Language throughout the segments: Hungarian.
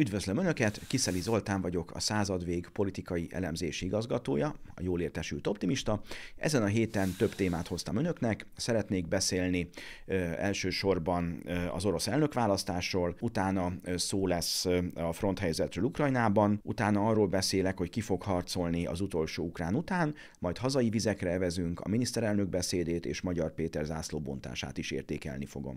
Üdvözlöm Önöket, Kiszeli Zoltán vagyok, a századvég politikai elemzési igazgatója, a jól értesült optimista. Ezen a héten több témát hoztam Önöknek, szeretnék beszélni ö, elsősorban ö, az orosz elnökválasztásról, utána ö, szó lesz ö, a fronthelyzetről Ukrajnában, utána arról beszélek, hogy ki fog harcolni az utolsó ukrán után, majd hazai vizekre evezünk, a miniszterelnök beszédét és Magyar Péter bontását is értékelni fogom.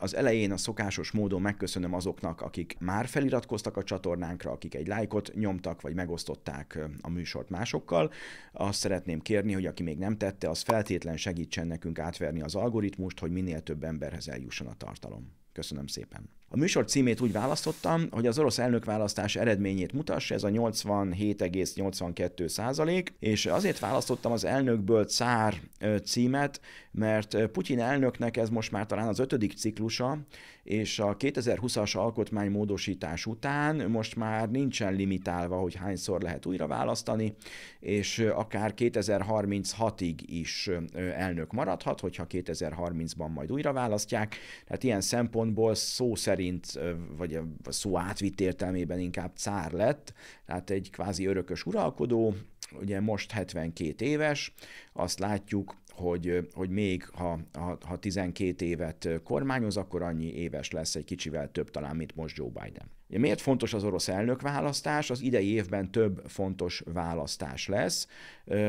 az elején a szokásos módon megköszönöm azoknak, akik már feliratkoztak a csatornánkra, akik egy lájkot nyomtak, vagy megosztották a műsort másokkal. Azt szeretném kérni, hogy aki még nem tette, az feltétlen segítsen nekünk átverni az algoritmust, hogy minél több emberhez eljusson a tartalom. Köszönöm szépen! A műsor címét úgy választottam, hogy az orosz elnökválasztás eredményét mutassa, ez a 87,82 százalék, és azért választottam az elnökből cár címet, mert Putyin elnöknek ez most már talán az ötödik ciklusa, és a 2020-as alkotmánymódosítás után most már nincsen limitálva, hogy hányszor lehet újra választani, és akár 2036-ig is elnök maradhat, hogyha 2030-ban majd újra választják. Tehát ilyen szempontból szó szerint szerint, vagy a szó átvitt értelmében inkább cár lett, tehát egy kvázi örökös uralkodó, ugye most 72 éves, azt látjuk, hogy, hogy még ha, ha, ha 12 évet kormányoz, akkor annyi éves lesz egy kicsivel több talán, mint most Joe Biden. Ugye miért fontos az orosz elnökválasztás? Az idei évben több fontos választás lesz.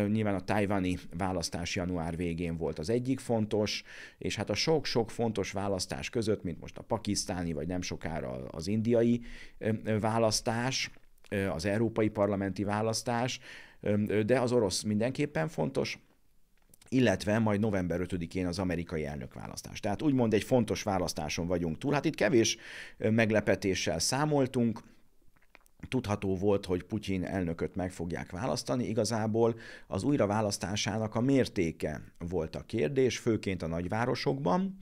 Nyilván a tajvani választás január végén volt az egyik fontos, és hát a sok-sok fontos választás között, mint most a pakisztáni, vagy nem sokára az indiai választás, az európai parlamenti választás, de az orosz mindenképpen fontos, illetve majd november 5-én az amerikai elnökválasztás. Tehát úgymond egy fontos választáson vagyunk túl. Hát itt kevés meglepetéssel számoltunk, tudható volt, hogy Putyin elnököt meg fogják választani. Igazából az újraválasztásának a mértéke volt a kérdés, főként a nagyvárosokban,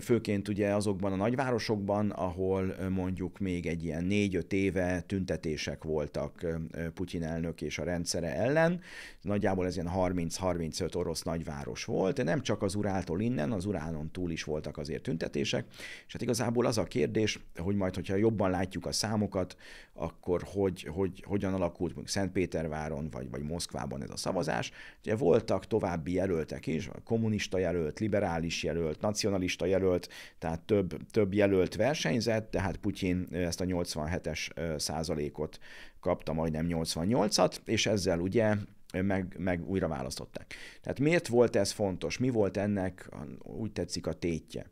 főként ugye azokban a nagyvárosokban, ahol mondjuk még egy ilyen négy-öt éve tüntetések voltak Putyin elnök és a rendszere ellen. Nagyjából ez ilyen 30-35 orosz nagyváros volt, de nem csak az Uráltól innen, az Uránon túl is voltak azért tüntetések, és hát igazából az a kérdés, hogy majd, hogyha jobban látjuk a számokat, a akkor hogy, hogy hogyan alakult mondjuk Szentpéterváron vagy, vagy Moszkvában ez a szavazás. Ugye voltak további jelöltek is, kommunista jelölt, liberális jelölt, nacionalista jelölt, tehát több, több jelölt versenyzett, tehát Putyin ezt a 87-es százalékot kapta majdnem 88-at, és ezzel ugye meg, meg újra választották. Tehát miért volt ez fontos? Mi volt ennek, úgy tetszik, a tétje?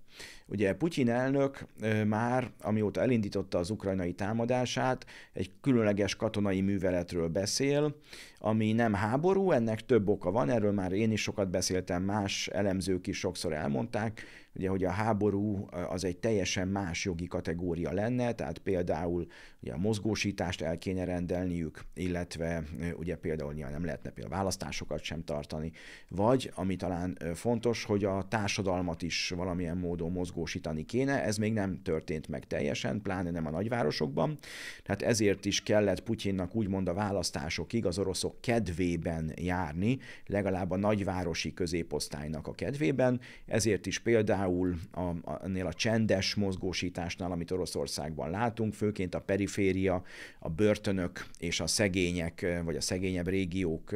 Ugye Putyin elnök már, amióta elindította az ukrajnai támadását, egy különleges katonai műveletről beszél, ami nem háború, ennek több oka van, erről már én is sokat beszéltem, más elemzők is sokszor elmondták, ugye, hogy a háború az egy teljesen más jogi kategória lenne, tehát például ugye a mozgósítást el kéne rendelniük, illetve ugye például nyilván nem lehetne például választásokat sem tartani, vagy ami talán fontos, hogy a társadalmat is valamilyen módon mozgósítani kéne, ez még nem történt meg teljesen, pláne nem a nagyvárosokban, tehát ezért is kellett Putyinnak úgymond a választásokig az oroszok kedvében járni, legalább a nagyvárosi középosztálynak a kedvében, ezért is például a, a, a, a csendes mozgósításnál, amit Oroszországban látunk, főként a perifériában, periféria, a börtönök és a szegények, vagy a szegényebb régiók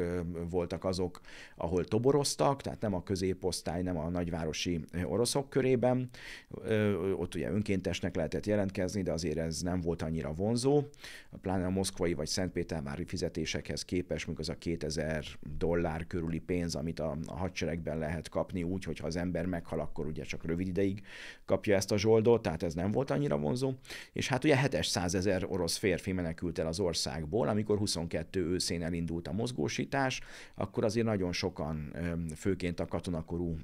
voltak azok, ahol toboroztak, tehát nem a középosztály, nem a nagyvárosi oroszok körében. Ott ugye önkéntesnek lehetett jelentkezni, de azért ez nem volt annyira vonzó. Pláne a moszkvai vagy szentpétervári fizetésekhez képest, mondjuk az a 2000 dollár körüli pénz, amit a, a hadseregben lehet kapni úgy, hogyha az ember meghal, akkor ugye csak rövid ideig kapja ezt a zsoldot, tehát ez nem volt annyira vonzó. És hát ugye 700 ezer orosz férfi menekült el az országból, amikor 22 őszén elindult a mozgósítás, akkor azért nagyon sokan, főként a katonakorú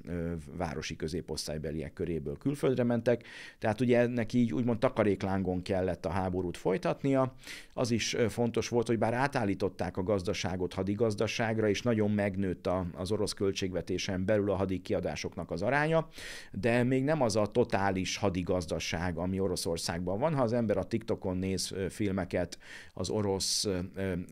városi középosztálybeliek köréből külföldre mentek, tehát ugye ennek így úgymond takaréklángon kellett a háborút folytatnia. Az is fontos volt, hogy bár átállították a gazdaságot hadigazdaságra, és nagyon megnőtt a, az orosz költségvetésen belül a kiadásoknak az aránya, de még nem az a totális hadigazdaság, ami Oroszországban van. Ha az ember a TikTokon néz filmeket az orosz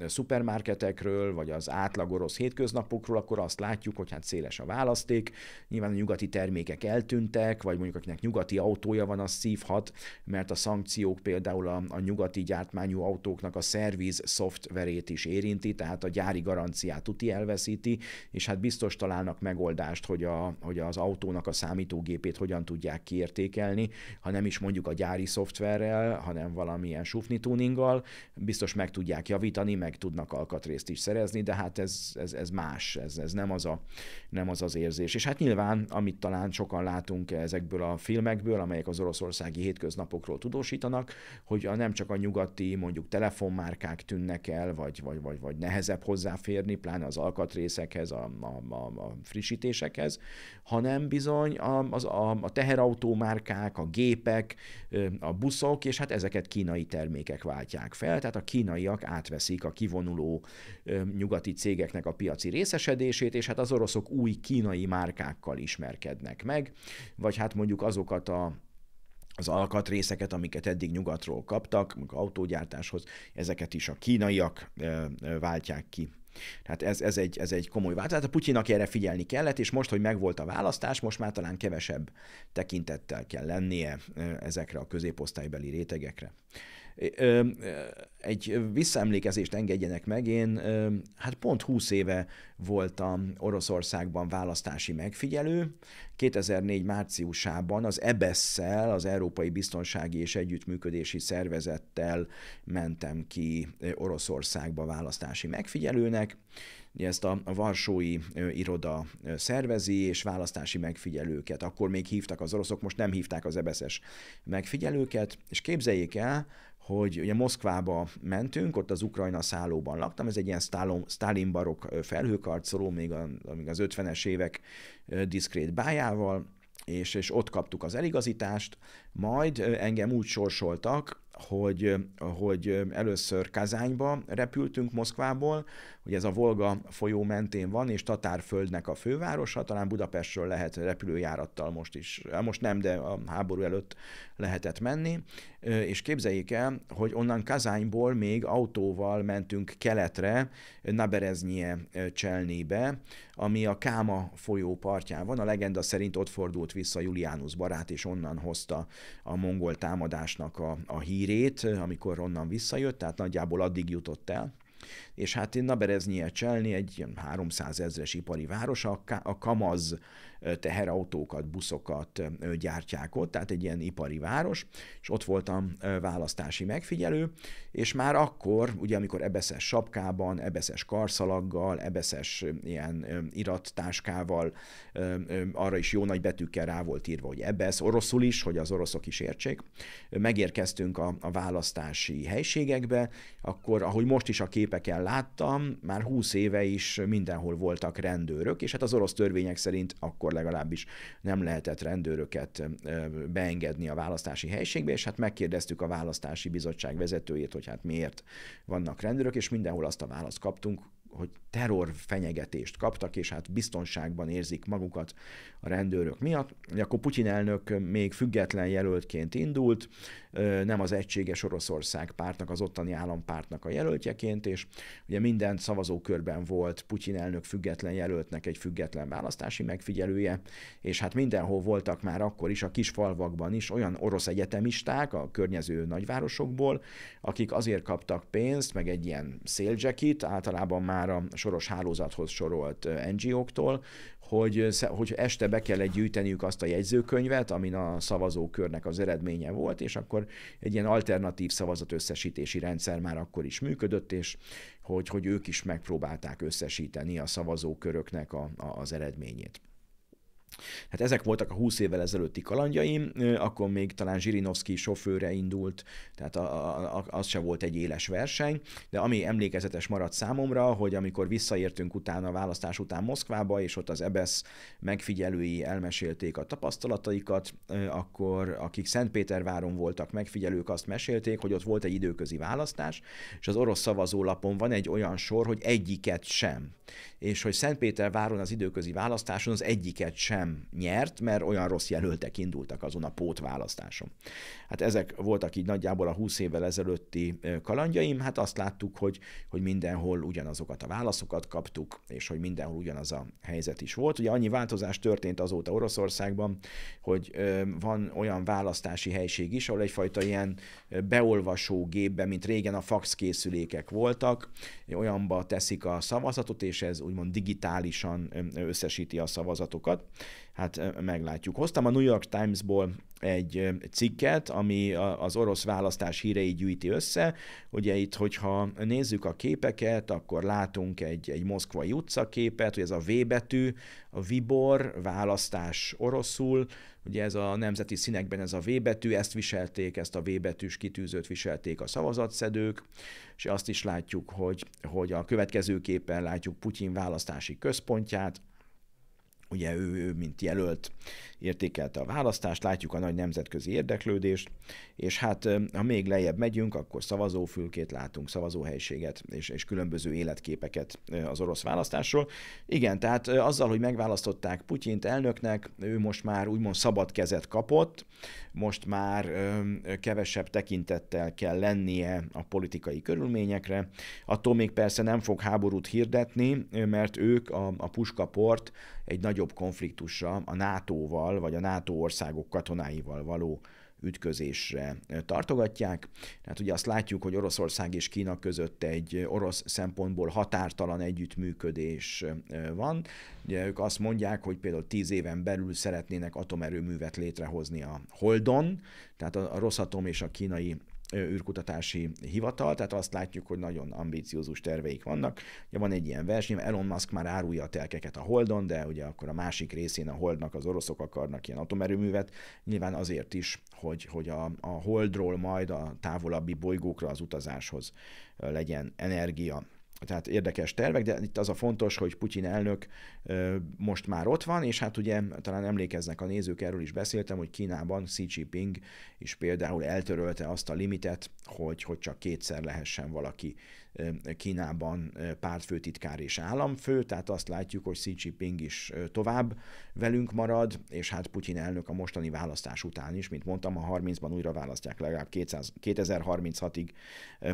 szupermarketekről, vagy az átlag orosz hétköznapokról, akkor azt látjuk, hogy hát széles a választék. Nyilván a nyugati termékek eltűntek, vagy mondjuk akinek nyugati autója van, az szívhat, mert a szankciók például a, a nyugati gyártmányú autóknak a szerviz szoftverét is érinti, tehát a gyári garanciát tuti elveszíti, és hát biztos találnak megoldást, hogy, a, hogy az autónak a számítógépét hogyan tudják kiértékelni, ha nem is mondjuk a gyári szoftverrel, hanem valamilyen befutni tuninggal, biztos meg tudják javítani, meg tudnak alkatrészt is szerezni, de hát ez, ez, ez más, ez, ez nem, az a, nem az az érzés. És hát nyilván, amit talán sokan látunk ezekből a filmekből, amelyek az oroszországi hétköznapokról tudósítanak, hogy a, nem csak a nyugati mondjuk telefonmárkák tűnnek el, vagy, vagy, vagy, vagy nehezebb hozzáférni, pláne az alkatrészekhez, a, a, a, a frissítésekhez, hanem bizony a, az, a, a teherautó márkák, a gépek, a buszok, és hát ezeket kínai termékek termékek váltják fel, tehát a kínaiak átveszik a kivonuló nyugati cégeknek a piaci részesedését, és hát az oroszok új kínai márkákkal ismerkednek meg, vagy hát mondjuk azokat a az alkatrészeket, amiket eddig nyugatról kaptak, autógyártáshoz, ezeket is a kínaiak váltják ki. Tehát ez, ez, egy, ez egy komoly változás. Hát a Putyinak erre figyelni kellett, és most, hogy megvolt a választás, most már talán kevesebb tekintettel kell lennie ezekre a középosztálybeli rétegekre egy visszaemlékezést engedjenek meg. Én hát pont 20 éve voltam Oroszországban választási megfigyelő. 2004 márciusában az ebesz az Európai Biztonsági és Együttműködési Szervezettel mentem ki Oroszországba választási megfigyelőnek. Ezt a Varsói Iroda szervezi, és választási megfigyelőket. Akkor még hívtak az oroszok, most nem hívták az ebeszes megfigyelőket, és képzeljék el, hogy ugye Moszkvába mentünk, ott az Ukrajna szállóban laktam, ez egy ilyen Stalin barok felhőkarcoló, még, a, még az 50-es évek diszkrét bájával, és, és ott kaptuk az eligazítást, majd engem úgy sorsoltak, hogy, hogy először Kazányba repültünk Moszkvából, hogy ez a Volga folyó mentén van, és Tatárföldnek a fővárosa, talán Budapestről lehet repülőjárattal most is, hát most nem, de a háború előtt lehetett menni, és képzeljék el, hogy onnan Kazányból még autóval mentünk keletre, Nabereznye Cselnébe, ami a Káma folyó partján van. A legenda szerint ott fordult vissza Juliánus barát, és onnan hozta a mongol támadásnak a, a hírét, amikor onnan visszajött, tehát nagyjából addig jutott el és hát én Nabereznye Cselni egy 300 ezres ipari város, a, a Kamaz teherautókat, buszokat gyártják ott, tehát egy ilyen ipari város, és ott voltam választási megfigyelő, és már akkor, ugye amikor ebeszes sapkában, ebeszes karszalaggal, ebeszes ilyen irattáskával, arra is jó nagy betűkkel rá volt írva, hogy ebesz, oroszul is, hogy az oroszok is értsék, megérkeztünk a, a választási helységekbe, akkor ahogy most is a képeken láttam, már 20 éve is mindenhol voltak rendőrök, és hát az orosz törvények szerint akkor legalábbis nem lehetett rendőröket beengedni a választási helységbe, és hát megkérdeztük a választási bizottság vezetőjét, hogy hát miért vannak rendőrök, és mindenhol azt a választ kaptunk, hogy terror fenyegetést kaptak, és hát biztonságban érzik magukat a rendőrök miatt. Akkor Putyin elnök még független jelöltként indult, nem az egységes Oroszország pártnak, az ottani állampártnak a jelöltjeként, és ugye minden szavazókörben volt Putyin elnök független jelöltnek egy független választási megfigyelője, és hát mindenhol voltak már akkor is, a kis falvakban is olyan orosz egyetemisták a környező nagyvárosokból, akik azért kaptak pénzt, meg egy ilyen széljekit, általában már a soros hálózathoz sorolt NGO-któl, hogy, hogy este be kellett gyűjteniük azt a jegyzőkönyvet, amin a szavazókörnek az eredménye volt, és akkor egy ilyen alternatív összesítési rendszer már akkor is működött, és hogy, hogy ők is megpróbálták összesíteni a szavazóköröknek a, a, az eredményét. Hát ezek voltak a 20 évvel ezelőtti kalandjaim, akkor még talán Zsirinovszki sofőre indult, tehát a, a, az se volt egy éles verseny, de ami emlékezetes maradt számomra, hogy amikor visszaértünk utána a választás után Moszkvába, és ott az EBESZ megfigyelői elmesélték a tapasztalataikat, akkor akik Szentpéterváron voltak megfigyelők, azt mesélték, hogy ott volt egy időközi választás, és az orosz szavazólapon van egy olyan sor, hogy egyiket sem. És hogy Szentpéterváron az időközi választáson az egyiket sem nem nyert, mert olyan rossz jelöltek indultak azon a pótválasztáson. Hát ezek voltak így nagyjából a 20 évvel ezelőtti kalandjaim, hát azt láttuk, hogy, hogy mindenhol ugyanazokat a válaszokat kaptuk, és hogy mindenhol ugyanaz a helyzet is volt. Ugye annyi változás történt azóta Oroszországban, hogy van olyan választási helység is, ahol egyfajta ilyen beolvasó gépbe, mint régen a faxkészülékek voltak, olyanba teszik a szavazatot, és ez úgymond digitálisan összesíti a szavazatokat hát meglátjuk. Hoztam a New York Times-ból egy cikket, ami az orosz választás hírei gyűjti össze. Ugye itt, hogyha nézzük a képeket, akkor látunk egy, egy moszkvai utcaképet, hogy ez a V betű, a Vibor, választás oroszul, ugye ez a nemzeti színekben ez a V betű, ezt viselték, ezt a V betűs kitűzőt viselték a szavazatszedők, és azt is látjuk, hogy, hogy a következő képen látjuk Putyin választási központját, ugye ő, ő mint jelölt értékelte a választást, látjuk a nagy nemzetközi érdeklődést, és hát ha még lejjebb megyünk, akkor szavazófülkét látunk, szavazóhelységet és, és különböző életképeket az orosz választásról. Igen, tehát azzal, hogy megválasztották Putyint elnöknek, ő most már úgymond szabad kezet kapott, most már kevesebb tekintettel kell lennie a politikai körülményekre, attól még persze nem fog háborút hirdetni, mert ők a, a puskaport egy nagyobb konfliktusra, a NATO-val vagy a NATO országok katonáival való ütközésre tartogatják. Tehát ugye azt látjuk, hogy Oroszország és Kína között egy orosz szempontból határtalan együttműködés van. Ugye ők azt mondják, hogy például tíz éven belül szeretnének atomerőművet létrehozni a Holdon, tehát a Rosszatom és a kínai űrkutatási hivatal, tehát azt látjuk, hogy nagyon ambíciózus terveik vannak. Ugye van egy ilyen verseny, Elon Musk már árulja a telkeket a Holdon, de ugye akkor a másik részén a Holdnak az oroszok akarnak ilyen atomerőművet, nyilván azért is, hogy, hogy a, a Holdról majd a távolabbi bolygókra az utazáshoz legyen energia tehát érdekes tervek, de itt az a fontos, hogy Putyin elnök most már ott van, és hát ugye talán emlékeznek a nézők, erről is beszéltem, hogy Kínában Xi Jinping is például eltörölte azt a limitet, hogy, hogy csak kétszer lehessen valaki Kínában pártfőtitkár és államfő, tehát azt látjuk, hogy Xi Jinping is tovább velünk marad, és hát Putyin elnök a mostani választás után is, mint mondtam, a 30-ban újra választják legalább 200, 2036-ig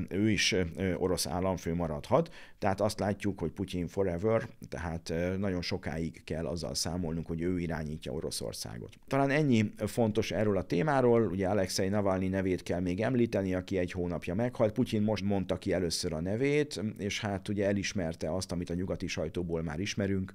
ő is orosz államfő maradhat, tehát azt látjuk, hogy Putyin forever, tehát nagyon sokáig kell azzal számolnunk, hogy ő irányítja Oroszországot. Talán ennyi fontos erről a témáról, ugye Alexei Navalnyi nevét kell még említeni, aki egy hónapja meghalt, Putyin most mondta ki először a nevét, és hát ugye elismerte azt, amit a nyugati sajtóból már ismerünk,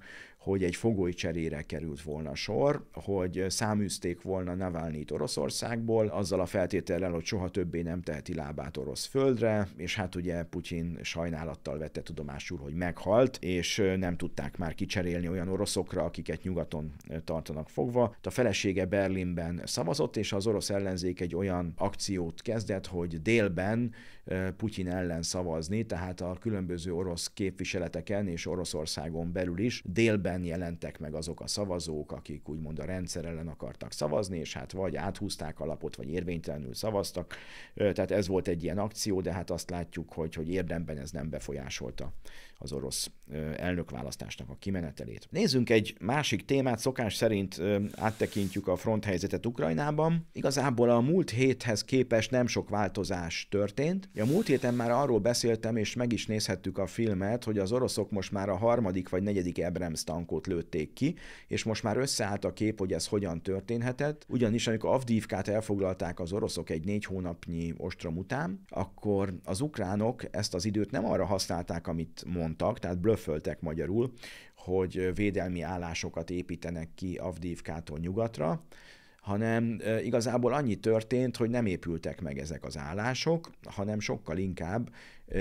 hogy egy fogoly cserére került volna sor, hogy száműzték volna Navalnyit Oroszországból, azzal a feltétellel, hogy soha többé nem teheti lábát orosz földre, és hát ugye Putyin sajnálattal vette tudomásul, hogy meghalt, és nem tudták már kicserélni olyan oroszokra, akiket nyugaton tartanak fogva. A felesége Berlinben szavazott, és az orosz ellenzék egy olyan akciót kezdett, hogy délben Putyin ellen szavazni, tehát a különböző orosz képviseleteken és Oroszországon belül is délben ellen jelentek meg azok a szavazók, akik úgymond a rendszer ellen akartak szavazni, és hát vagy áthúzták a lapot, vagy érvénytelenül szavaztak. Tehát ez volt egy ilyen akció, de hát azt látjuk, hogy, hogy érdemben ez nem befolyásolta az orosz elnökválasztásnak a kimenetelét. Nézzünk egy másik témát, szokás szerint áttekintjük a fronthelyzetet Ukrajnában. Igazából a múlt héthez képest nem sok változás történt. A múlt héten már arról beszéltem, és meg is nézhettük a filmet, hogy az oroszok most már a harmadik vagy negyedik Ebrems tankot lőtték ki, és most már összeállt a kép, hogy ez hogyan történhetett. Ugyanis amikor Avdívkát elfoglalták az oroszok egy négy hónapnyi ostrom után, akkor az ukránok ezt az időt nem arra használták, amit mond mondtak, tehát blöföltek magyarul, hogy védelmi állásokat építenek ki Avdívkától nyugatra, hanem igazából annyi történt, hogy nem épültek meg ezek az állások, hanem sokkal inkább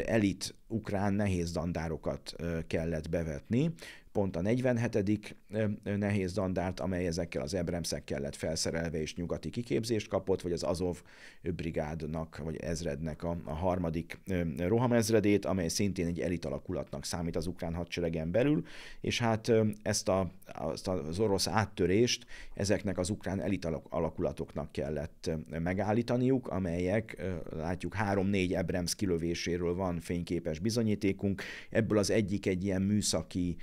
elit ukrán nehéz dandárokat kellett bevetni, pont a 47. nehéz dandárt, amely ezekkel az Ebremszekkel lett felszerelve és nyugati kiképzést kapott, vagy az Azov brigádnak, vagy ezrednek a, a harmadik rohamezredét, amely szintén egy elit alakulatnak számít az ukrán hadseregen belül, és hát ezt a, ezt az orosz áttörést ezeknek az ukrán elit alakulatoknak kellett megállítaniuk, amelyek, látjuk, három-négy Ebrems kilövéséről van fényképes bizonyítékunk, ebből az egyik egy ilyen műszaki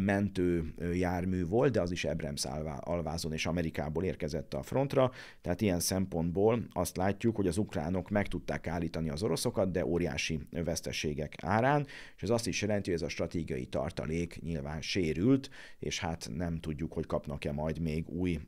mentő jármű volt, de az is Ebrems alvázon és Amerikából érkezett a frontra, tehát ilyen szempontból azt látjuk, hogy az ukránok meg tudták állítani az oroszokat, de óriási veszteségek árán, és ez azt is jelenti, hogy ez a stratégiai tartalék nyilván sérült, és hát nem tudjuk, hogy kapnak-e majd még új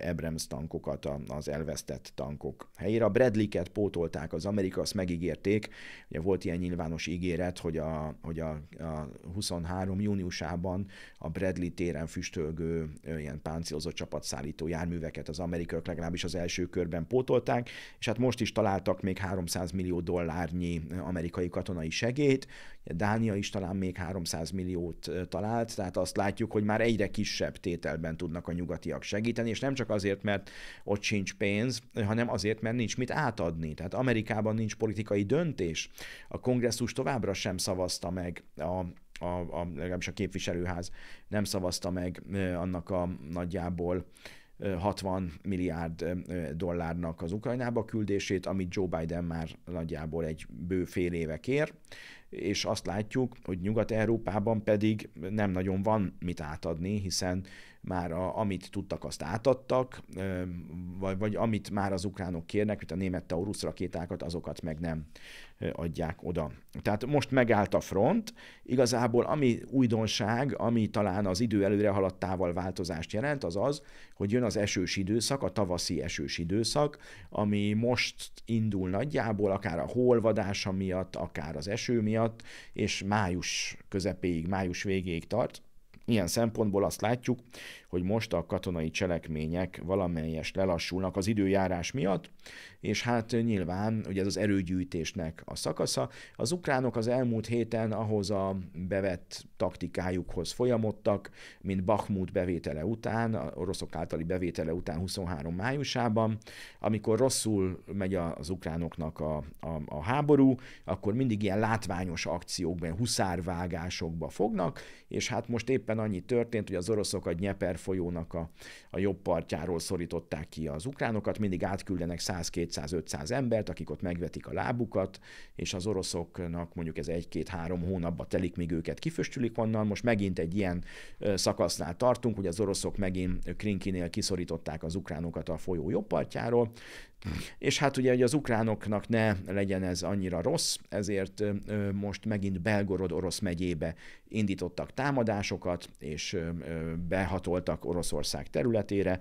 Ebrems tankokat az elvesztett tankok helyére. A Bradley-ket pótolták, az Amerika azt megígérték, ugye volt ilyen nyilvános ígéret, hogy a, hogy a, a 23 júniusában Amerikában a Bradley téren füstölgő ilyen páncélozott csapatszállító járműveket az amerikaiak legalábbis az első körben pótolták, és hát most is találtak még 300 millió dollárnyi amerikai katonai segélyt, Dánia is talán még 300 milliót talált, tehát azt látjuk, hogy már egyre kisebb tételben tudnak a nyugatiak segíteni, és nem csak azért, mert ott sincs pénz, hanem azért, mert nincs mit átadni. Tehát Amerikában nincs politikai döntés. A kongresszus továbbra sem szavazta meg a a, a, legalábbis a képviselőház nem szavazta meg annak a nagyjából 60 milliárd dollárnak az Ukrajnába küldését, amit Joe Biden már nagyjából egy bő fél éve kér és azt látjuk, hogy Nyugat-Európában pedig nem nagyon van mit átadni, hiszen már a, amit tudtak, azt átadtak, vagy, vagy amit már az ukránok kérnek, hogy a német Taurus rakétákat, azokat meg nem adják oda. Tehát most megállt a front, igazából ami újdonság, ami talán az idő előre haladtával változást jelent, az az, hogy jön az esős időszak, a tavaszi esős időszak, ami most indul nagyjából, akár a holvadása miatt, akár az eső miatt, miatt, és május közepéig, május végéig tart. Ilyen szempontból azt látjuk, hogy most a katonai cselekmények valamelyes lelassulnak az időjárás miatt, és hát nyilván ugye ez az erőgyűjtésnek a szakasza. Az ukránok az elmúlt héten ahhoz a bevett taktikájukhoz folyamodtak, mint Bakhmut bevétele után, a oroszok általi bevétele után 23 májusában, amikor rosszul megy az ukránoknak a, a, a háború, akkor mindig ilyen látványos akciókban, huszárvágásokba fognak, és hát most éppen annyi történt, hogy az oroszok a Dnieper folyónak a, a jobb partjáról szorították ki az ukránokat, mindig átküldenek 100-200-500 embert, akik ott megvetik a lábukat, és az oroszoknak mondjuk ez egy-két-három hónapba telik, míg őket kifüstülik onnan. Most megint egy ilyen szakasznál tartunk, hogy az oroszok megint Krinkinél kiszorították az ukránokat a folyó jobb partjáról, Mm. És hát ugye, hogy az ukránoknak ne legyen ez annyira rossz, ezért most megint Belgorod orosz megyébe indítottak támadásokat, és behatoltak Oroszország területére,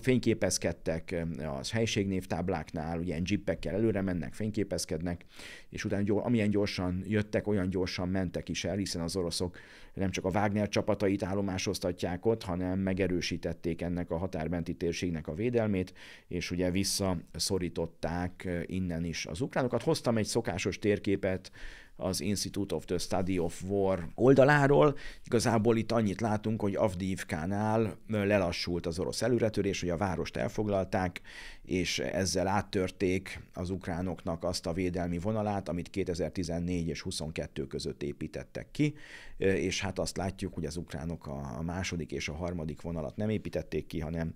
fényképezkedtek az helységnévtábláknál, ugye jippekkel előre mennek, fényképezkednek, és utána amilyen gyorsan jöttek, olyan gyorsan mentek is el, hiszen az oroszok nem csak a Wagner csapatait állomásoztatják ott, hanem megerősítették ennek a határmenti térségnek a védelmét, és ugye vissza szorították innen is az ukránokat. Hoztam egy szokásos térképet az Institute of the Study of War oldaláról. Igazából itt annyit látunk, hogy Avdívkánál lelassult az orosz előretörés, hogy a várost elfoglalták, és ezzel áttörték az ukránoknak azt a védelmi vonalát, amit 2014 és 22 között építettek ki, és hát azt látjuk, hogy az ukránok a második és a harmadik vonalat nem építették ki, hanem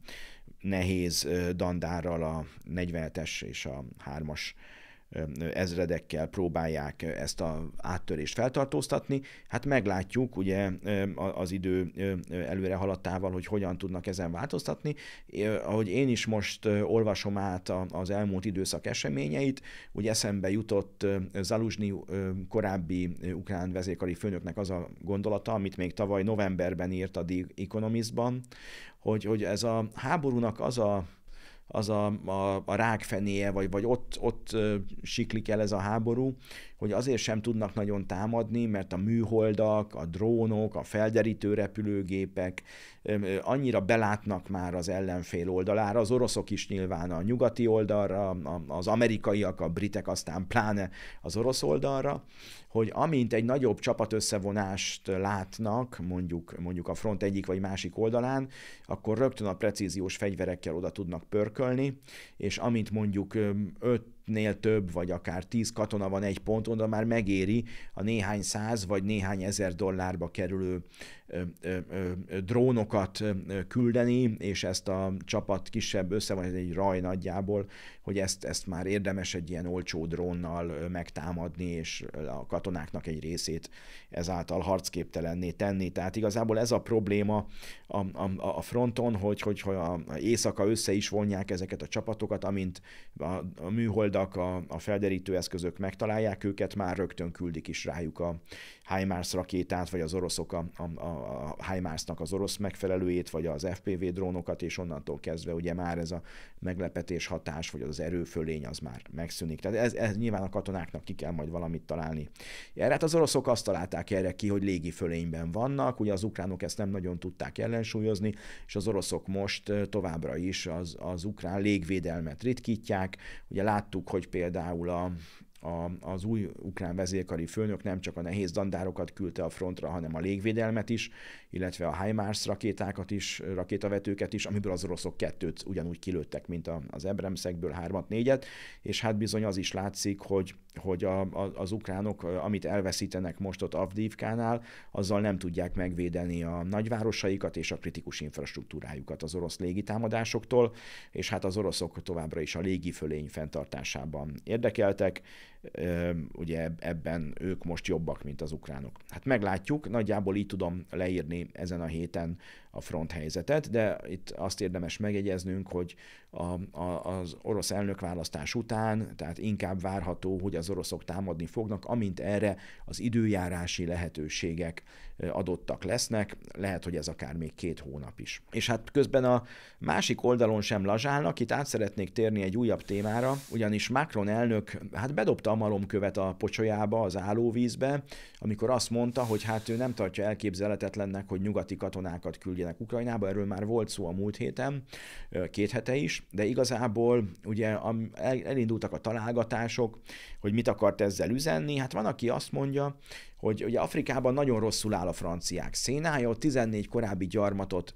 nehéz dandárral a 47-es és a 3-as ezredekkel próbálják ezt a áttörést feltartóztatni. Hát meglátjuk ugye az idő előre haladtával, hogy hogyan tudnak ezen változtatni. Ahogy én is most olvasom át az elmúlt időszak eseményeit, ugye eszembe jutott Zaluzsni korábbi ukrán vezékari főnöknek az a gondolata, amit még tavaly novemberben írt a The Economistban, hogy, hogy ez a háborúnak az a, az a, a, a rákfenéje, vagy, vagy ott, ott siklik el ez a háború, hogy azért sem tudnak nagyon támadni, mert a műholdak, a drónok, a felderítő repülőgépek annyira belátnak már az ellenfél oldalára, az oroszok is nyilván a nyugati oldalra, az amerikaiak, a britek aztán pláne az orosz oldalra, hogy amint egy nagyobb csapatösszevonást látnak, mondjuk, mondjuk a front egyik vagy másik oldalán, akkor rögtön a precíziós fegyverekkel oda tudnak pörkölni, és amint mondjuk 5 nél több, vagy akár tíz katona van egy ponton, de már megéri a néhány száz vagy néhány ezer dollárba kerülő drónokat küldeni, és ezt a csapat kisebb össze van, ez egy raj nagyjából, hogy ezt, ezt már érdemes egy ilyen olcsó drónnal megtámadni, és a katonáknak egy részét ezáltal harcképtelenné tenni. Tehát igazából ez a probléma a, a, a fronton, hogy, hogy, hogy a, éjszaka össze is vonják ezeket a csapatokat, amint a, a műholdak, a, a felderítő eszközök megtalálják őket, már rögtön küldik is rájuk a HIMARS rakétát, vagy az oroszok a, a, a a HIMARS-nak az orosz megfelelőjét, vagy az FPV drónokat, és onnantól kezdve ugye már ez a meglepetés hatás, vagy az erőfölény az már megszűnik. Tehát ez, ez nyilván a katonáknak ki kell majd valamit találni. Erre hát az oroszok azt találták erre ki, hogy fölényben vannak, ugye az ukránok ezt nem nagyon tudták ellensúlyozni, és az oroszok most továbbra is az, az ukrán légvédelmet ritkítják. Ugye láttuk, hogy például a a, az új ukrán vezérkari főnök nem csak a nehéz dandárokat küldte a frontra, hanem a légvédelmet is, illetve a HIMARS rakétákat is, rakétavetőket is, amiből az oroszok kettőt ugyanúgy kilőttek, mint az Ebremszekből hármat, négyet, és hát bizony az is látszik, hogy hogy a, a, az ukránok, amit elveszítenek most ott Avdívkánál, azzal nem tudják megvédeni a nagyvárosaikat és a kritikus infrastruktúrájukat az orosz légitámadásoktól, és hát az oroszok továbbra is a légifölény fenntartásában érdekeltek, ugye ebben ők most jobbak, mint az ukránok. Hát meglátjuk, nagyjából így tudom leírni ezen a héten a front helyzetet, de itt azt érdemes megjegyeznünk, hogy a, a, az orosz elnökválasztás után, tehát inkább várható, hogy az oroszok támadni fognak, amint erre az időjárási lehetőségek adottak lesznek, lehet, hogy ez akár még két hónap is. És hát közben a másik oldalon sem lazsálnak, itt át szeretnék térni egy újabb témára, ugyanis Macron elnök hát bedobta a malomkövet a pocsolyába, az állóvízbe, amikor azt mondta, hogy hát ő nem tartja elképzelhetetlennek, hogy nyugati katonákat küldjenek Ukrajnába, erről már volt szó a múlt héten, két hete is, de igazából ugye elindultak a találgatások, hogy mit akart ezzel üzenni, hát van, aki azt mondja, hogy ugye Afrikában nagyon rosszul áll a franciák szénája, ott 14 korábbi gyarmatot,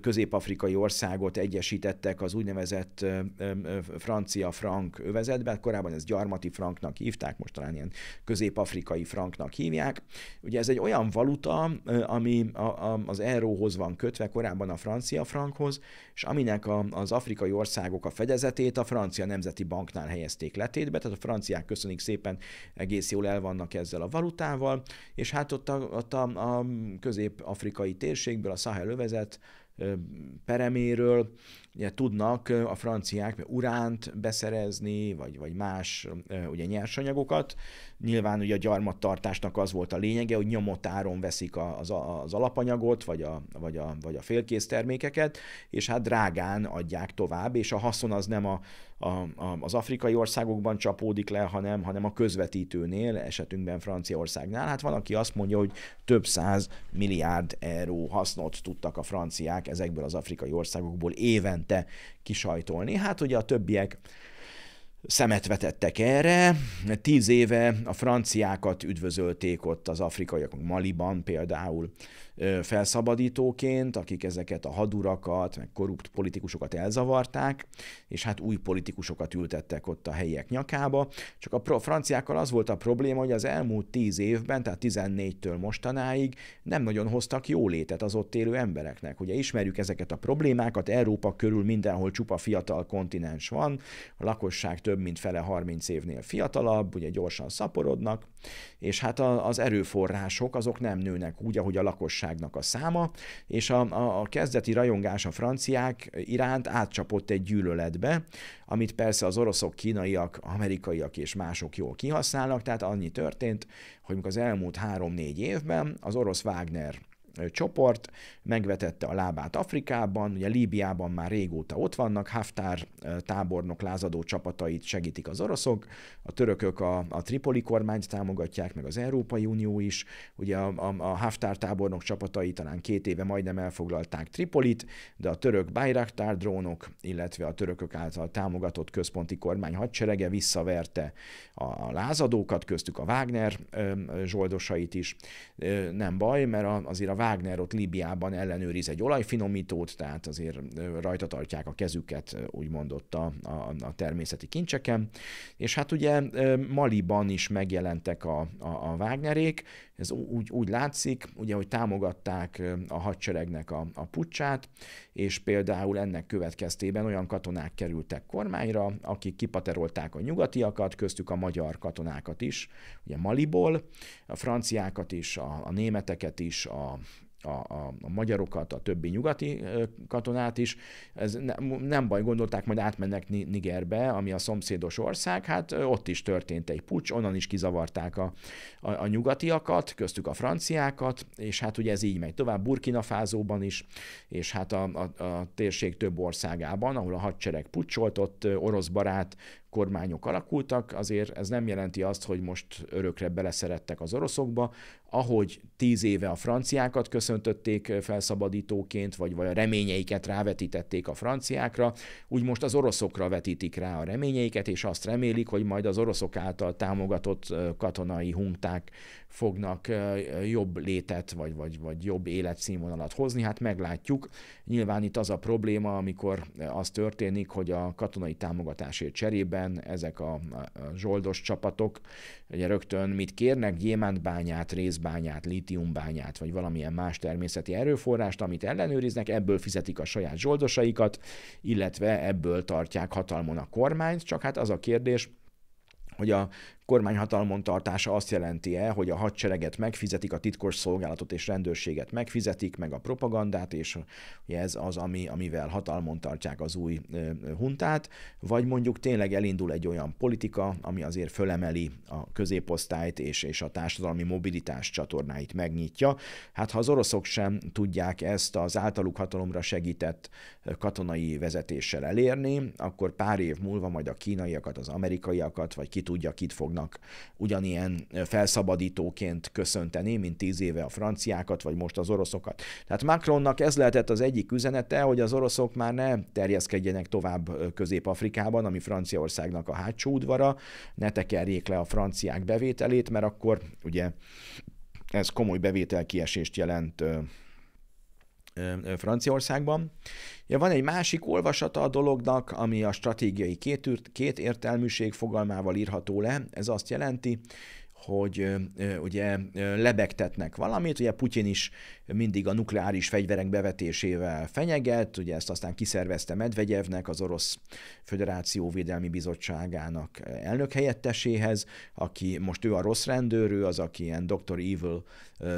közép-afrikai országot egyesítettek az úgynevezett francia-frank övezetben, korábban ez gyarmati franknak hívták, most talán ilyen közép-afrikai franknak hívják. Ugye ez egy olyan valuta, ami az euróhoz van kötve, korábban a francia frankhoz, és aminek a, az afrikai országok a fedezetét a francia nemzeti banknál helyezték letétbe, tehát a franciák köszönik szépen egész jól el vannak ezzel a valutával, és hát ott a, ott a, a közép-afrikai térségből, a Sahel övezet pereméről ugye tudnak a franciák uránt beszerezni, vagy, vagy más ugye nyersanyagokat. Nyilván ugye a gyarmattartásnak az volt a lényege, hogy nyomott áron veszik az, az alapanyagot, vagy a, vagy, a, vagy a félkész termékeket, és hát drágán adják tovább, és a haszon az nem a, a, a, az afrikai országokban csapódik le, hanem, hanem a közvetítőnél, esetünkben Franciaországnál. Hát van, aki azt mondja, hogy több száz milliárd euró hasznot tudtak a franciák ezekből az afrikai országokból éven évente kisajtolni. Hát ugye a többiek szemet vetettek erre. Tíz éve a franciákat üdvözölték ott az afrikaiak, Maliban például felszabadítóként, akik ezeket a hadurakat, meg korrupt politikusokat elzavarták, és hát új politikusokat ültettek ott a helyiek nyakába. Csak a franciákkal az volt a probléma, hogy az elmúlt tíz évben, tehát 14-től mostanáig nem nagyon hoztak jólétet az ott élő embereknek. Ugye ismerjük ezeket a problémákat, Európa körül mindenhol csupa fiatal kontinens van, a lakosság több mint fele 30 évnél fiatalabb, ugye gyorsan szaporodnak, és hát az erőforrások azok nem nőnek úgy, ahogy a lakosság lakosságnak a száma, és a, a, a kezdeti rajongás a franciák iránt átcsapott egy gyűlöletbe, amit persze az oroszok, kínaiak, amerikaiak és mások jól kihasználnak, tehát annyi történt, hogy az elmúlt három-négy évben az orosz Wagner csoport, megvetette a lábát Afrikában, ugye Líbiában már régóta ott vannak, Haftár eh, tábornok lázadó csapatait segítik az oroszok, a törökök a, a Tripoli kormányt támogatják, meg az Európai Unió is, ugye a, a, a Haftár tábornok csapatai talán két éve majdnem elfoglalták Tripolit, de a török Bayraktar drónok, illetve a törökök által támogatott központi kormány hadserege visszaverte a lázadókat, köztük a Wagner eh, zsoldosait is. Eh, nem baj, mert azért a Wagner ott Líbiában ellenőriz egy olajfinomítót, tehát azért rajta tartják a kezüket, úgy mondott a, a, a természeti kincseken. És hát ugye Maliban is megjelentek a, a, a Wagnerék, ez úgy, úgy látszik, ugye, hogy támogatták a hadseregnek a, a pucsát, és például ennek következtében olyan katonák kerültek kormányra, akik kipaterolták a nyugatiakat, köztük a magyar katonákat is, ugye Maliból, a franciákat is, a, a németeket is, a, a, a, a magyarokat, a többi nyugati katonát is. Ez ne, nem baj, gondolták, majd átmennek Nigerbe, ami a szomszédos ország, hát ott is történt egy pucs, onnan is kizavarták a, a, a nyugatiakat, köztük a franciákat, és hát ugye ez így megy tovább, Burkina Fázóban is, és hát a, a, a térség több országában, ahol a hadsereg pucsolt, ott orosz barát kormányok alakultak, azért ez nem jelenti azt, hogy most örökre beleszerettek az oroszokba. Ahogy tíz éve a franciákat köszöntötték felszabadítóként, vagy, vagy a reményeiket rávetítették a franciákra, úgy most az oroszokra vetítik rá a reményeiket, és azt remélik, hogy majd az oroszok által támogatott katonai hunták fognak jobb létet, vagy, vagy, vagy jobb életszínvonalat hozni. Hát meglátjuk. Nyilván itt az a probléma, amikor az történik, hogy a katonai támogatásért cserében ezek a, a zsoldos csapatok ugye rögtön mit kérnek? Gyémántbányát, részbányát, litiumbányát, vagy valamilyen más természeti erőforrást, amit ellenőriznek, ebből fizetik a saját zsoldosaikat, illetve ebből tartják hatalmon a kormányt, csak hát az a kérdés, hogy a kormányhatalmon tartása azt jelenti-e, hogy a hadsereget megfizetik, a titkos szolgálatot és rendőrséget megfizetik, meg a propagandát, és ez az, ami, amivel hatalmon tartják az új huntát, vagy mondjuk tényleg elindul egy olyan politika, ami azért fölemeli a középosztályt és, és a társadalmi mobilitás csatornáit megnyitja. Hát ha az oroszok sem tudják ezt az általuk hatalomra segített katonai vezetéssel elérni, akkor pár év múlva majd a kínaiakat, az amerikaiakat, vagy ki tudja, kit fognak fognak ugyanilyen felszabadítóként köszönteni, mint tíz éve a franciákat, vagy most az oroszokat. Tehát Macronnak ez lehetett az egyik üzenete, hogy az oroszok már ne terjeszkedjenek tovább Közép-Afrikában, ami Franciaországnak a hátsó udvara, ne tekerjék le a franciák bevételét, mert akkor ugye ez komoly bevételkiesést jelent Franciaországban. Ja, van egy másik olvasata a dolognak, ami a stratégiai kétértelműség két értelműség fogalmával írható le. Ez azt jelenti, hogy ugye lebegtetnek valamit, ugye Putyin is mindig a nukleáris fegyverek bevetésével fenyeget, ugye ezt aztán kiszervezte Medvegyevnek, az Orosz Föderáció Védelmi Bizottságának elnök helyetteséhez, aki most ő a rossz rendőr, ő az, aki ilyen Dr. Evil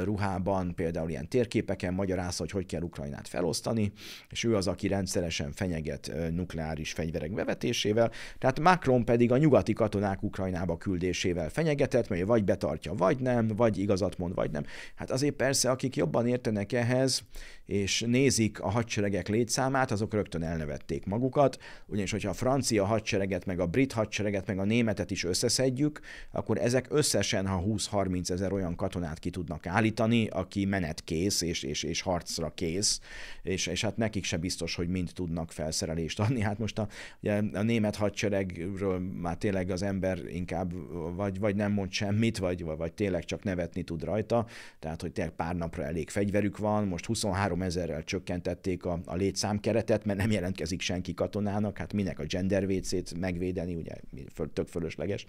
ruhában, például ilyen térképeken magyarázza, hogy hogy kell Ukrajnát felosztani, és ő az, aki rendszeresen fenyeget nukleáris fegyverek bevetésével, tehát Macron pedig a nyugati katonák Ukrajnába küldésével fenyegetett, mert vagy betartja, vagy nem, vagy igazat mond, vagy nem. Hát azért persze, akik jobban ért értenek ehhez, és nézik a hadseregek létszámát, azok rögtön elnevették magukat, ugyanis hogyha a francia hadsereget, meg a brit hadsereget, meg a németet is összeszedjük, akkor ezek összesen, ha 20-30 ezer olyan katonát ki tudnak állítani, aki menetkész és, és, és harcra kész, és, és hát nekik se biztos, hogy mind tudnak felszerelést adni. Hát most a, ugye a német hadseregről már tényleg az ember inkább vagy, vagy nem mond semmit, vagy, vagy tényleg csak nevetni tud rajta, tehát hogy tényleg pár napra elég fegyver, fegyverük van, most 23 ezerrel csökkentették a, a létszámkeretet, mert nem jelentkezik senki katonának, hát minek a gendervécét megvédeni, ugye föl, tök fölösleges.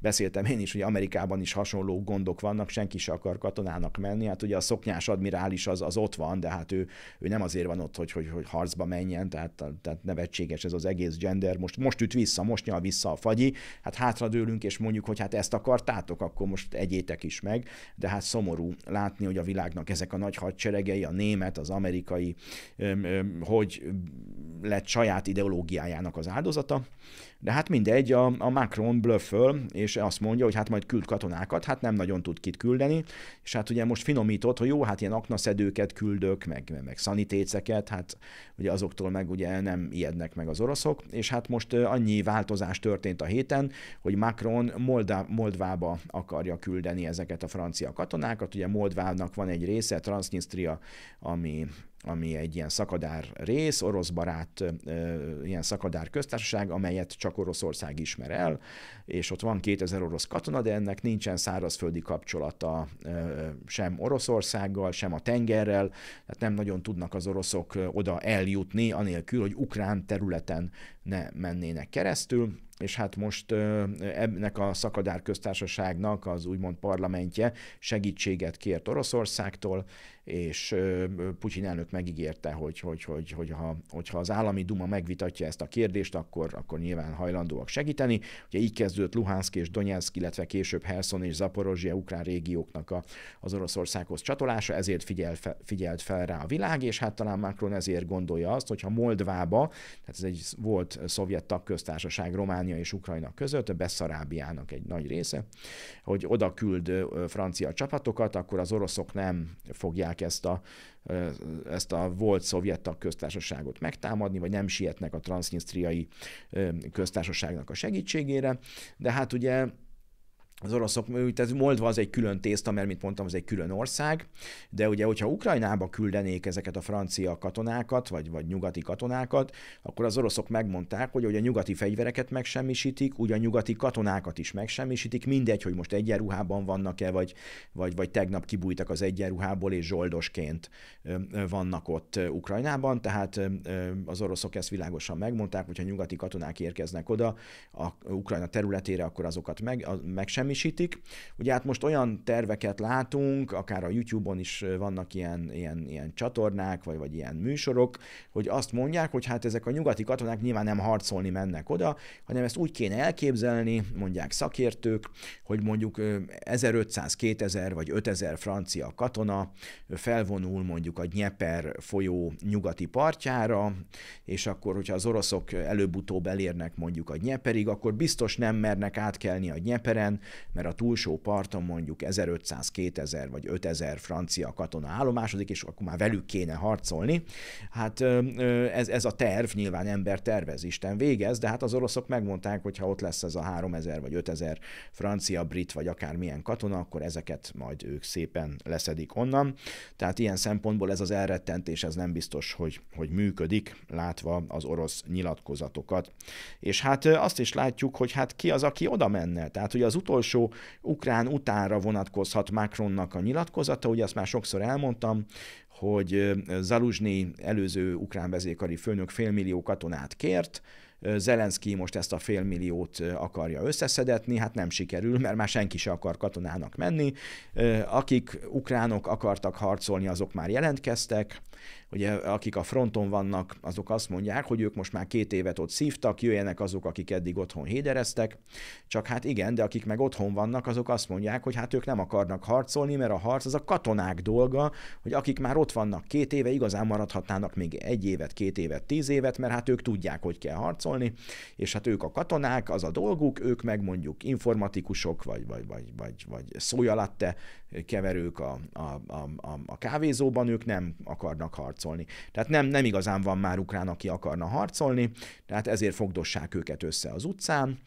Beszéltem én is, hogy Amerikában is hasonló gondok vannak, senki se akar katonának menni, hát ugye a szoknyás admirális az, az ott van, de hát ő, ő nem azért van ott, hogy, hogy, hogy harcba menjen, tehát, tehát nevetséges ez az egész gender, most, most üt vissza, most nyal vissza a fagyi, hát hátradőlünk, és mondjuk, hogy hát ezt akartátok, akkor most egyétek is meg, de hát szomorú látni, hogy a világnak ezek a nagy nagy hadseregei, a német, az amerikai, hogy lett saját ideológiájának az áldozata, de hát mindegy, a, a Macron blöfföl, és azt mondja, hogy hát majd küld katonákat, hát nem nagyon tud kit küldeni, és hát ugye most finomított, hogy jó, hát ilyen aknaszedőket küldök, meg, meg, meg szanitéceket, hát ugye azoktól meg ugye nem ijednek meg az oroszok, és hát most annyi változás történt a héten, hogy Macron Moldá- Moldvába akarja küldeni ezeket a francia katonákat, ugye Moldvának van egy része, Transnistria, ami ami egy ilyen szakadár rész, orosz barát ilyen szakadár köztársaság, amelyet csak Oroszország ismer el, és ott van 2000 orosz katona, de ennek nincsen szárazföldi kapcsolata sem Oroszországgal, sem a tengerrel, tehát nem nagyon tudnak az oroszok oda eljutni, anélkül, hogy ukrán területen ne mennének keresztül, és hát most ennek a szakadár köztársaságnak az úgymond parlamentje segítséget kért Oroszországtól, és Putyin elnök megígérte, hogy, hogy, hogy, hogy ha, hogyha az állami duma megvitatja ezt a kérdést, akkor, akkor nyilván hajlandóak segíteni. Ugye így kezdődött Luhansk és Donetsk, illetve később Herson és Zaporozsia ukrán régióknak a, az Oroszországhoz csatolása, ezért figyel, figyelt fel rá a világ, és hát talán Macron ezért gondolja azt, hogyha Moldvába, tehát ez egy volt szovjet tagköztársaság Románia és Ukrajna között, a Besszarábiának egy nagy része, hogy oda küld francia csapatokat, akkor az oroszok nem fogják próbálják ezt a, ezt a volt szovjet köztársaságot megtámadni, vagy nem sietnek a transznisztriai köztársaságnak a segítségére, de hát ugye az oroszok, tehát Moldva az egy külön tészta, mert mint mondtam, az egy külön ország, de ugye, hogyha Ukrajnába küldenék ezeket a francia katonákat, vagy, vagy nyugati katonákat, akkor az oroszok megmondták, hogy, hogy a nyugati fegyvereket megsemmisítik, ugye a nyugati katonákat is megsemmisítik, mindegy, hogy most egyenruhában vannak-e, vagy, vagy, vagy tegnap kibújtak az egyenruhából, és zsoldosként vannak ott Ukrajnában, tehát az oroszok ezt világosan megmondták, hogyha nyugati katonák érkeznek oda a Ukrajna területére, akkor azokat meg, meg sem megsemmisítik. Ugye hát most olyan terveket látunk, akár a YouTube-on is vannak ilyen, ilyen, ilyen csatornák, vagy, vagy ilyen műsorok, hogy azt mondják, hogy hát ezek a nyugati katonák nyilván nem harcolni mennek oda, hanem ezt úgy kéne elképzelni, mondják szakértők, hogy mondjuk 1500, 2000 vagy 5000 francia katona felvonul mondjuk a Dnieper folyó nyugati partjára, és akkor, hogyha az oroszok előbb-utóbb elérnek mondjuk a Dnieperig, akkor biztos nem mernek átkelni a Dnieperen, mert a túlsó parton mondjuk 1500-2000 vagy 5000 francia katona állomásodik, és akkor már velük kéne harcolni. Hát ez, ez a terv, nyilván ember tervez, Isten végez, de hát az oroszok megmondták, hogy ha ott lesz ez a 3000 vagy 5000 francia, brit vagy akármilyen katona, akkor ezeket majd ők szépen leszedik onnan. Tehát ilyen szempontból ez az elrettentés, ez nem biztos, hogy, hogy működik, látva az orosz nyilatkozatokat. És hát azt is látjuk, hogy hát ki az, aki oda menne. Tehát, hogy az utolsó utolsó ukrán utánra vonatkozhat Macronnak a nyilatkozata, ugye azt már sokszor elmondtam, hogy Zaluzsni előző ukrán vezékari főnök félmillió katonát kért, Zelenszky most ezt a félmilliót akarja összeszedetni, hát nem sikerül, mert már senki se akar katonának menni. Akik ukránok akartak harcolni, azok már jelentkeztek ugye akik a fronton vannak, azok azt mondják, hogy ők most már két évet ott szívtak, jöjjenek azok, akik eddig otthon hédereztek, csak hát igen, de akik meg otthon vannak, azok azt mondják, hogy hát ők nem akarnak harcolni, mert a harc az a katonák dolga, hogy akik már ott vannak két éve, igazán maradhatnának még egy évet, két évet, tíz évet, mert hát ők tudják, hogy kell harcolni, és hát ők a katonák, az a dolguk, ők meg mondjuk informatikusok, vagy, vagy, vagy, vagy, vagy szójalatte keverők a, a, a, a, a kávézóban, ők nem akarnak harcolni. Tehát nem, nem igazán van már ukrán, aki akarna harcolni, tehát ezért fogdossák őket össze az utcán.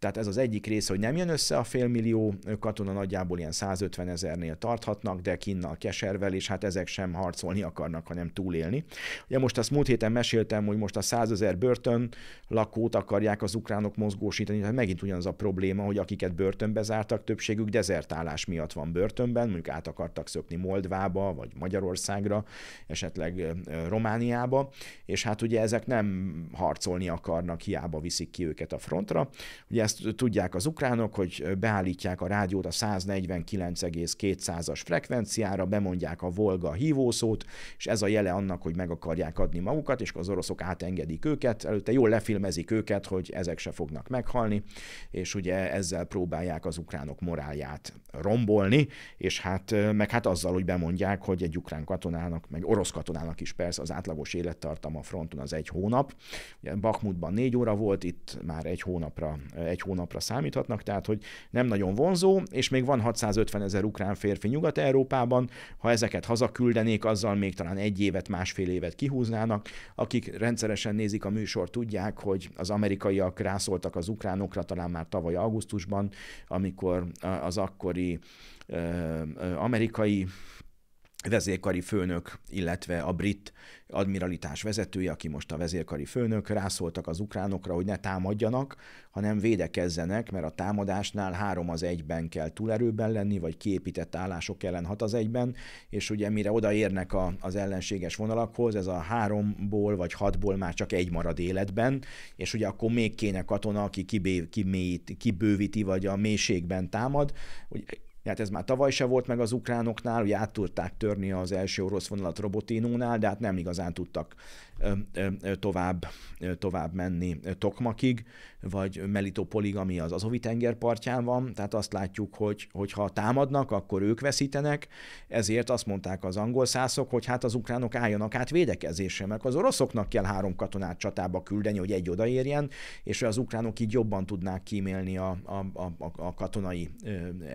Tehát ez az egyik része, hogy nem jön össze a félmillió katona, nagyjából ilyen 150 ezernél tarthatnak, de kinnal keservel, és hát ezek sem harcolni akarnak, hanem túlélni. Ugye most azt múlt héten meséltem, hogy most a 100 ezer börtön lakót akarják az ukránok mozgósítani, tehát megint ugyanaz a probléma, hogy akiket börtönbe zártak, többségük dezertálás miatt van börtönben, mondjuk át akartak szökni Moldvába, vagy Magyarországra, esetleg Romániába, és hát ugye ezek nem harcolni akarnak, hiába viszik ki őket a frontra. Ugye ezt tudják az ukránok, hogy beállítják a rádiót a 149,200-as frekvenciára, bemondják a Volga hívószót, és ez a jele annak, hogy meg akarják adni magukat, és az oroszok átengedik őket, előtte jól lefilmezik őket, hogy ezek se fognak meghalni, és ugye ezzel próbálják az ukránok morálját rombolni, és hát meg hát azzal, hogy bemondják, hogy egy ukrán katonának, meg orosz katonának is persze az átlagos élettartam a fronton az egy hónap. Ugye Bakmutban négy óra volt, itt már egy hónapra, egy egy hónapra számíthatnak, tehát hogy nem nagyon vonzó, és még van 650 ezer ukrán férfi Nyugat-Európában, ha ezeket hazaküldenék, azzal még talán egy évet, másfél évet kihúznának. Akik rendszeresen nézik a műsor, tudják, hogy az amerikaiak rászóltak az ukránokra talán már tavaly augusztusban, amikor az akkori amerikai vezérkari főnök, illetve a brit admiralitás vezetője, aki most a vezérkari főnök, rászóltak az ukránokra, hogy ne támadjanak, hanem védekezzenek, mert a támadásnál három az egyben kell túlerőben lenni, vagy kiépített állások ellen hat az egyben, és ugye mire odaérnek a, az ellenséges vonalakhoz, ez a háromból vagy hatból már csak egy marad életben, és ugye akkor még kéne katona, aki kibé, kibé, kibővíti, vagy a mélységben támad. Ugye hát ez már tavaly se volt meg az ukránoknál, hogy át tudták törni az első orosz vonalat Robotinónál, de hát nem igazán tudtak tovább, tovább menni Tokmakig, vagy Melitopolig, ami az Azovi tenger partján van, tehát azt látjuk, hogy, hogy ha támadnak, akkor ők veszítenek, ezért azt mondták az angol szászok, hogy hát az ukránok álljanak át védekezésre, mert az oroszoknak kell három katonát csatába küldeni, hogy egy odaérjen, és az ukránok így jobban tudnák kímélni a, a, a, a katonai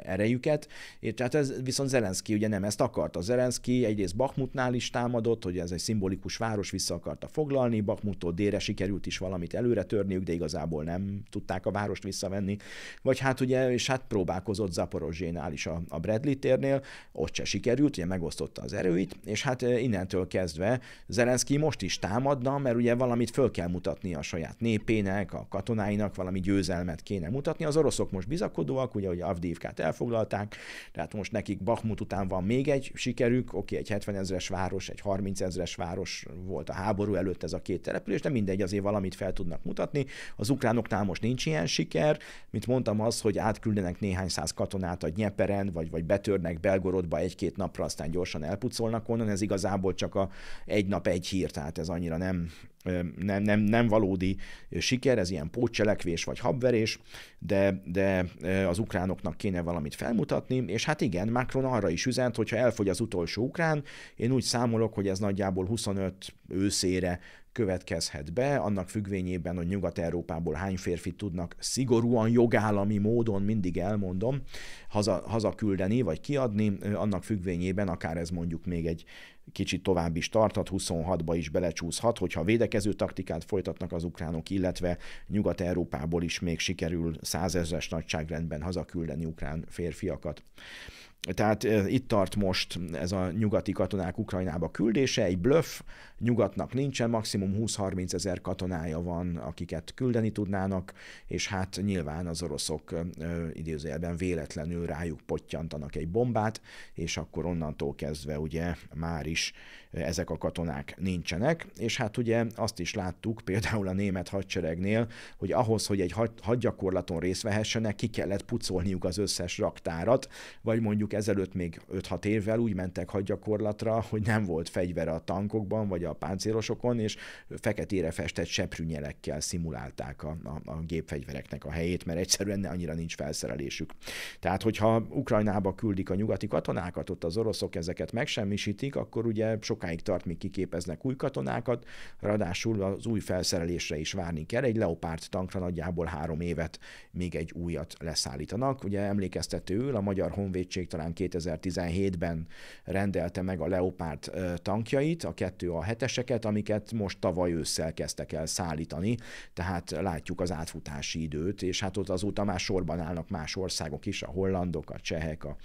erejüket. És tehát ez viszont Zelenszky ugye nem ezt akarta. Zelenszky egyrészt Bakhmutnál is támadott, hogy ez egy szimbolikus város, vissza akar akarta foglalni, Bakmutó délre sikerült is valamit előre törniük, de igazából nem tudták a várost visszavenni. Vagy hát ugye, és hát próbálkozott Zaporozsénál is a, a Bradley térnél, ott se sikerült, ugye megosztotta az erőit, és hát e, innentől kezdve Zelenszky most is támadna, mert ugye valamit föl kell mutatni a saját népének, a katonáinak, valami győzelmet kéne mutatni. Az oroszok most bizakodóak, ugye, hogy Avdívkát elfoglalták, tehát most nekik Bakmut után van még egy sikerük, oké, egy 70 ezres város, egy 30 ezres város volt a háború, háború előtt ez a két település, de mindegy, azért valamit fel tudnak mutatni. Az ukránoknál most nincs ilyen siker, mint mondtam az, hogy átküldenek néhány száz katonát a Nyeperen, vagy, vagy betörnek Belgorodba egy-két napra, aztán gyorsan elpucolnak onnan, ez igazából csak a egy nap egy hír, tehát ez annyira nem nem, nem, nem valódi siker, ez ilyen pótcselekvés vagy habverés, de, de az ukránoknak kéne valamit felmutatni, és hát igen, Macron arra is üzent, hogyha elfogy az utolsó ukrán, én úgy számolok, hogy ez nagyjából 25 őszére következhet be, annak függvényében, hogy Nyugat-Európából hány férfit tudnak szigorúan jogállami módon, mindig elmondom, haza, hazaküldeni vagy kiadni, annak függvényében akár ez mondjuk még egy kicsit tovább is tarthat, 26-ba is belecsúszhat, hogyha védekező taktikát folytatnak az ukránok, illetve Nyugat-Európából is még sikerül százezres nagyságrendben hazaküldeni ukrán férfiakat. Tehát eh, itt tart most ez a nyugati katonák Ukrajnába küldése, egy bluff, nyugatnak nincsen, maximum 20-30 ezer katonája van, akiket küldeni tudnának, és hát nyilván az oroszok idézőjelben véletlenül rájuk pottyantanak egy bombát, és akkor onnantól kezdve ugye már is ezek a katonák nincsenek, és hát ugye azt is láttuk például a német hadseregnél, hogy ahhoz, hogy egy hadgyakorlaton részt vehessenek, ki kellett pucolniuk az összes raktárat, vagy mondjuk ezelőtt még 5-6 évvel úgy mentek hadgyakorlatra, hogy nem volt fegyver a tankokban, vagy vagy a páncélosokon, és feketére festett seprűnyelekkel szimulálták a, a, a gépfegyvereknek a helyét, mert egyszerűen ne annyira nincs felszerelésük. Tehát, hogyha Ukrajnába küldik a nyugati katonákat, ott az oroszok ezeket megsemmisítik, akkor ugye sokáig tart, míg kiképeznek új katonákat, ráadásul az új felszerelésre is várni kell. Egy leopárt tankra nagyjából három évet még egy újat leszállítanak. Ugye emlékeztetőül a Magyar Honvédség talán 2017-ben rendelte meg a leopárt tankjait, a kettő a 27-eseket, amiket most tavaly ősszel kezdtek el szállítani, tehát látjuk az átfutási időt, és hát ott azóta már sorban állnak más országok is, a hollandok, a csehek, a,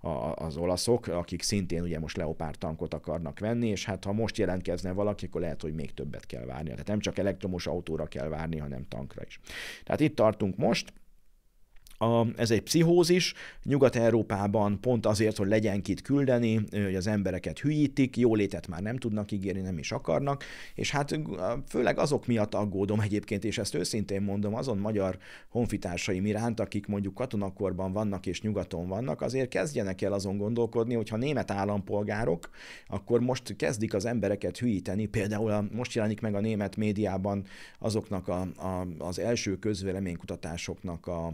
a, az olaszok, akik szintén ugye most leopárt tankot akarnak venni, és hát ha most jelentkezne valaki, akkor lehet, hogy még többet kell várni. Tehát nem csak elektromos autóra kell várni, hanem tankra is. Tehát itt tartunk most, a, ez egy pszichózis, Nyugat-Európában pont azért, hogy legyen kit küldeni, hogy az embereket hülyítik, jólétet már nem tudnak ígérni, nem is akarnak, és hát főleg azok miatt aggódom egyébként, és ezt őszintén mondom, azon magyar honfitársaim iránt, akik mondjuk katonakorban vannak és nyugaton vannak, azért kezdjenek el azon gondolkodni, hogy ha német állampolgárok, akkor most kezdik az embereket hülyíteni, például a, most jelenik meg a német médiában azoknak a, a, az első közvéleménykutatásoknak a,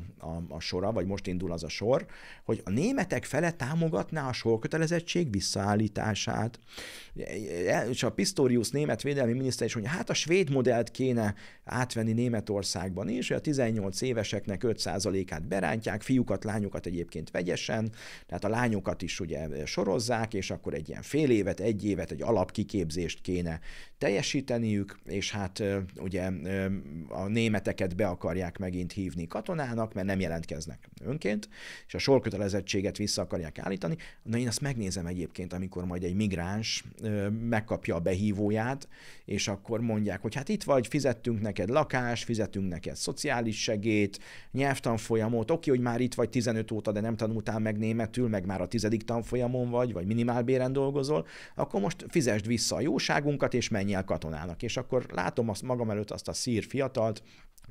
a a sora, vagy most indul az a sor, hogy a németek fele támogatná a sorkötelezettség visszaállítását. E, e, és a Pistorius német védelmi miniszter is mondja, hát a svéd modellt kéne átvenni Németországban is, hogy a 18 éveseknek 5%-át berántják, fiúkat, lányokat egyébként vegyesen, tehát a lányokat is ugye sorozzák, és akkor egy ilyen fél évet, egy évet, egy alapkiképzést kéne teljesíteniük, és hát ugye a németeket be akarják megint hívni katonának, mert nem jelentkeznek önként, és a sorkötelezettséget vissza akarják állítani. Na én azt megnézem egyébként, amikor majd egy migráns megkapja a behívóját, és akkor mondják, hogy hát itt vagy, fizettünk neked lakást, fizettünk neked szociális segét, nyelvtanfolyamot, oké, hogy már itt vagy 15 óta, de nem tanultál meg németül, meg már a tizedik tanfolyamon vagy, vagy minimálbéren dolgozol, akkor most fizesd vissza a jóságunkat, és menj menjél katonának, és akkor látom azt magam előtt azt a szír fiatalt,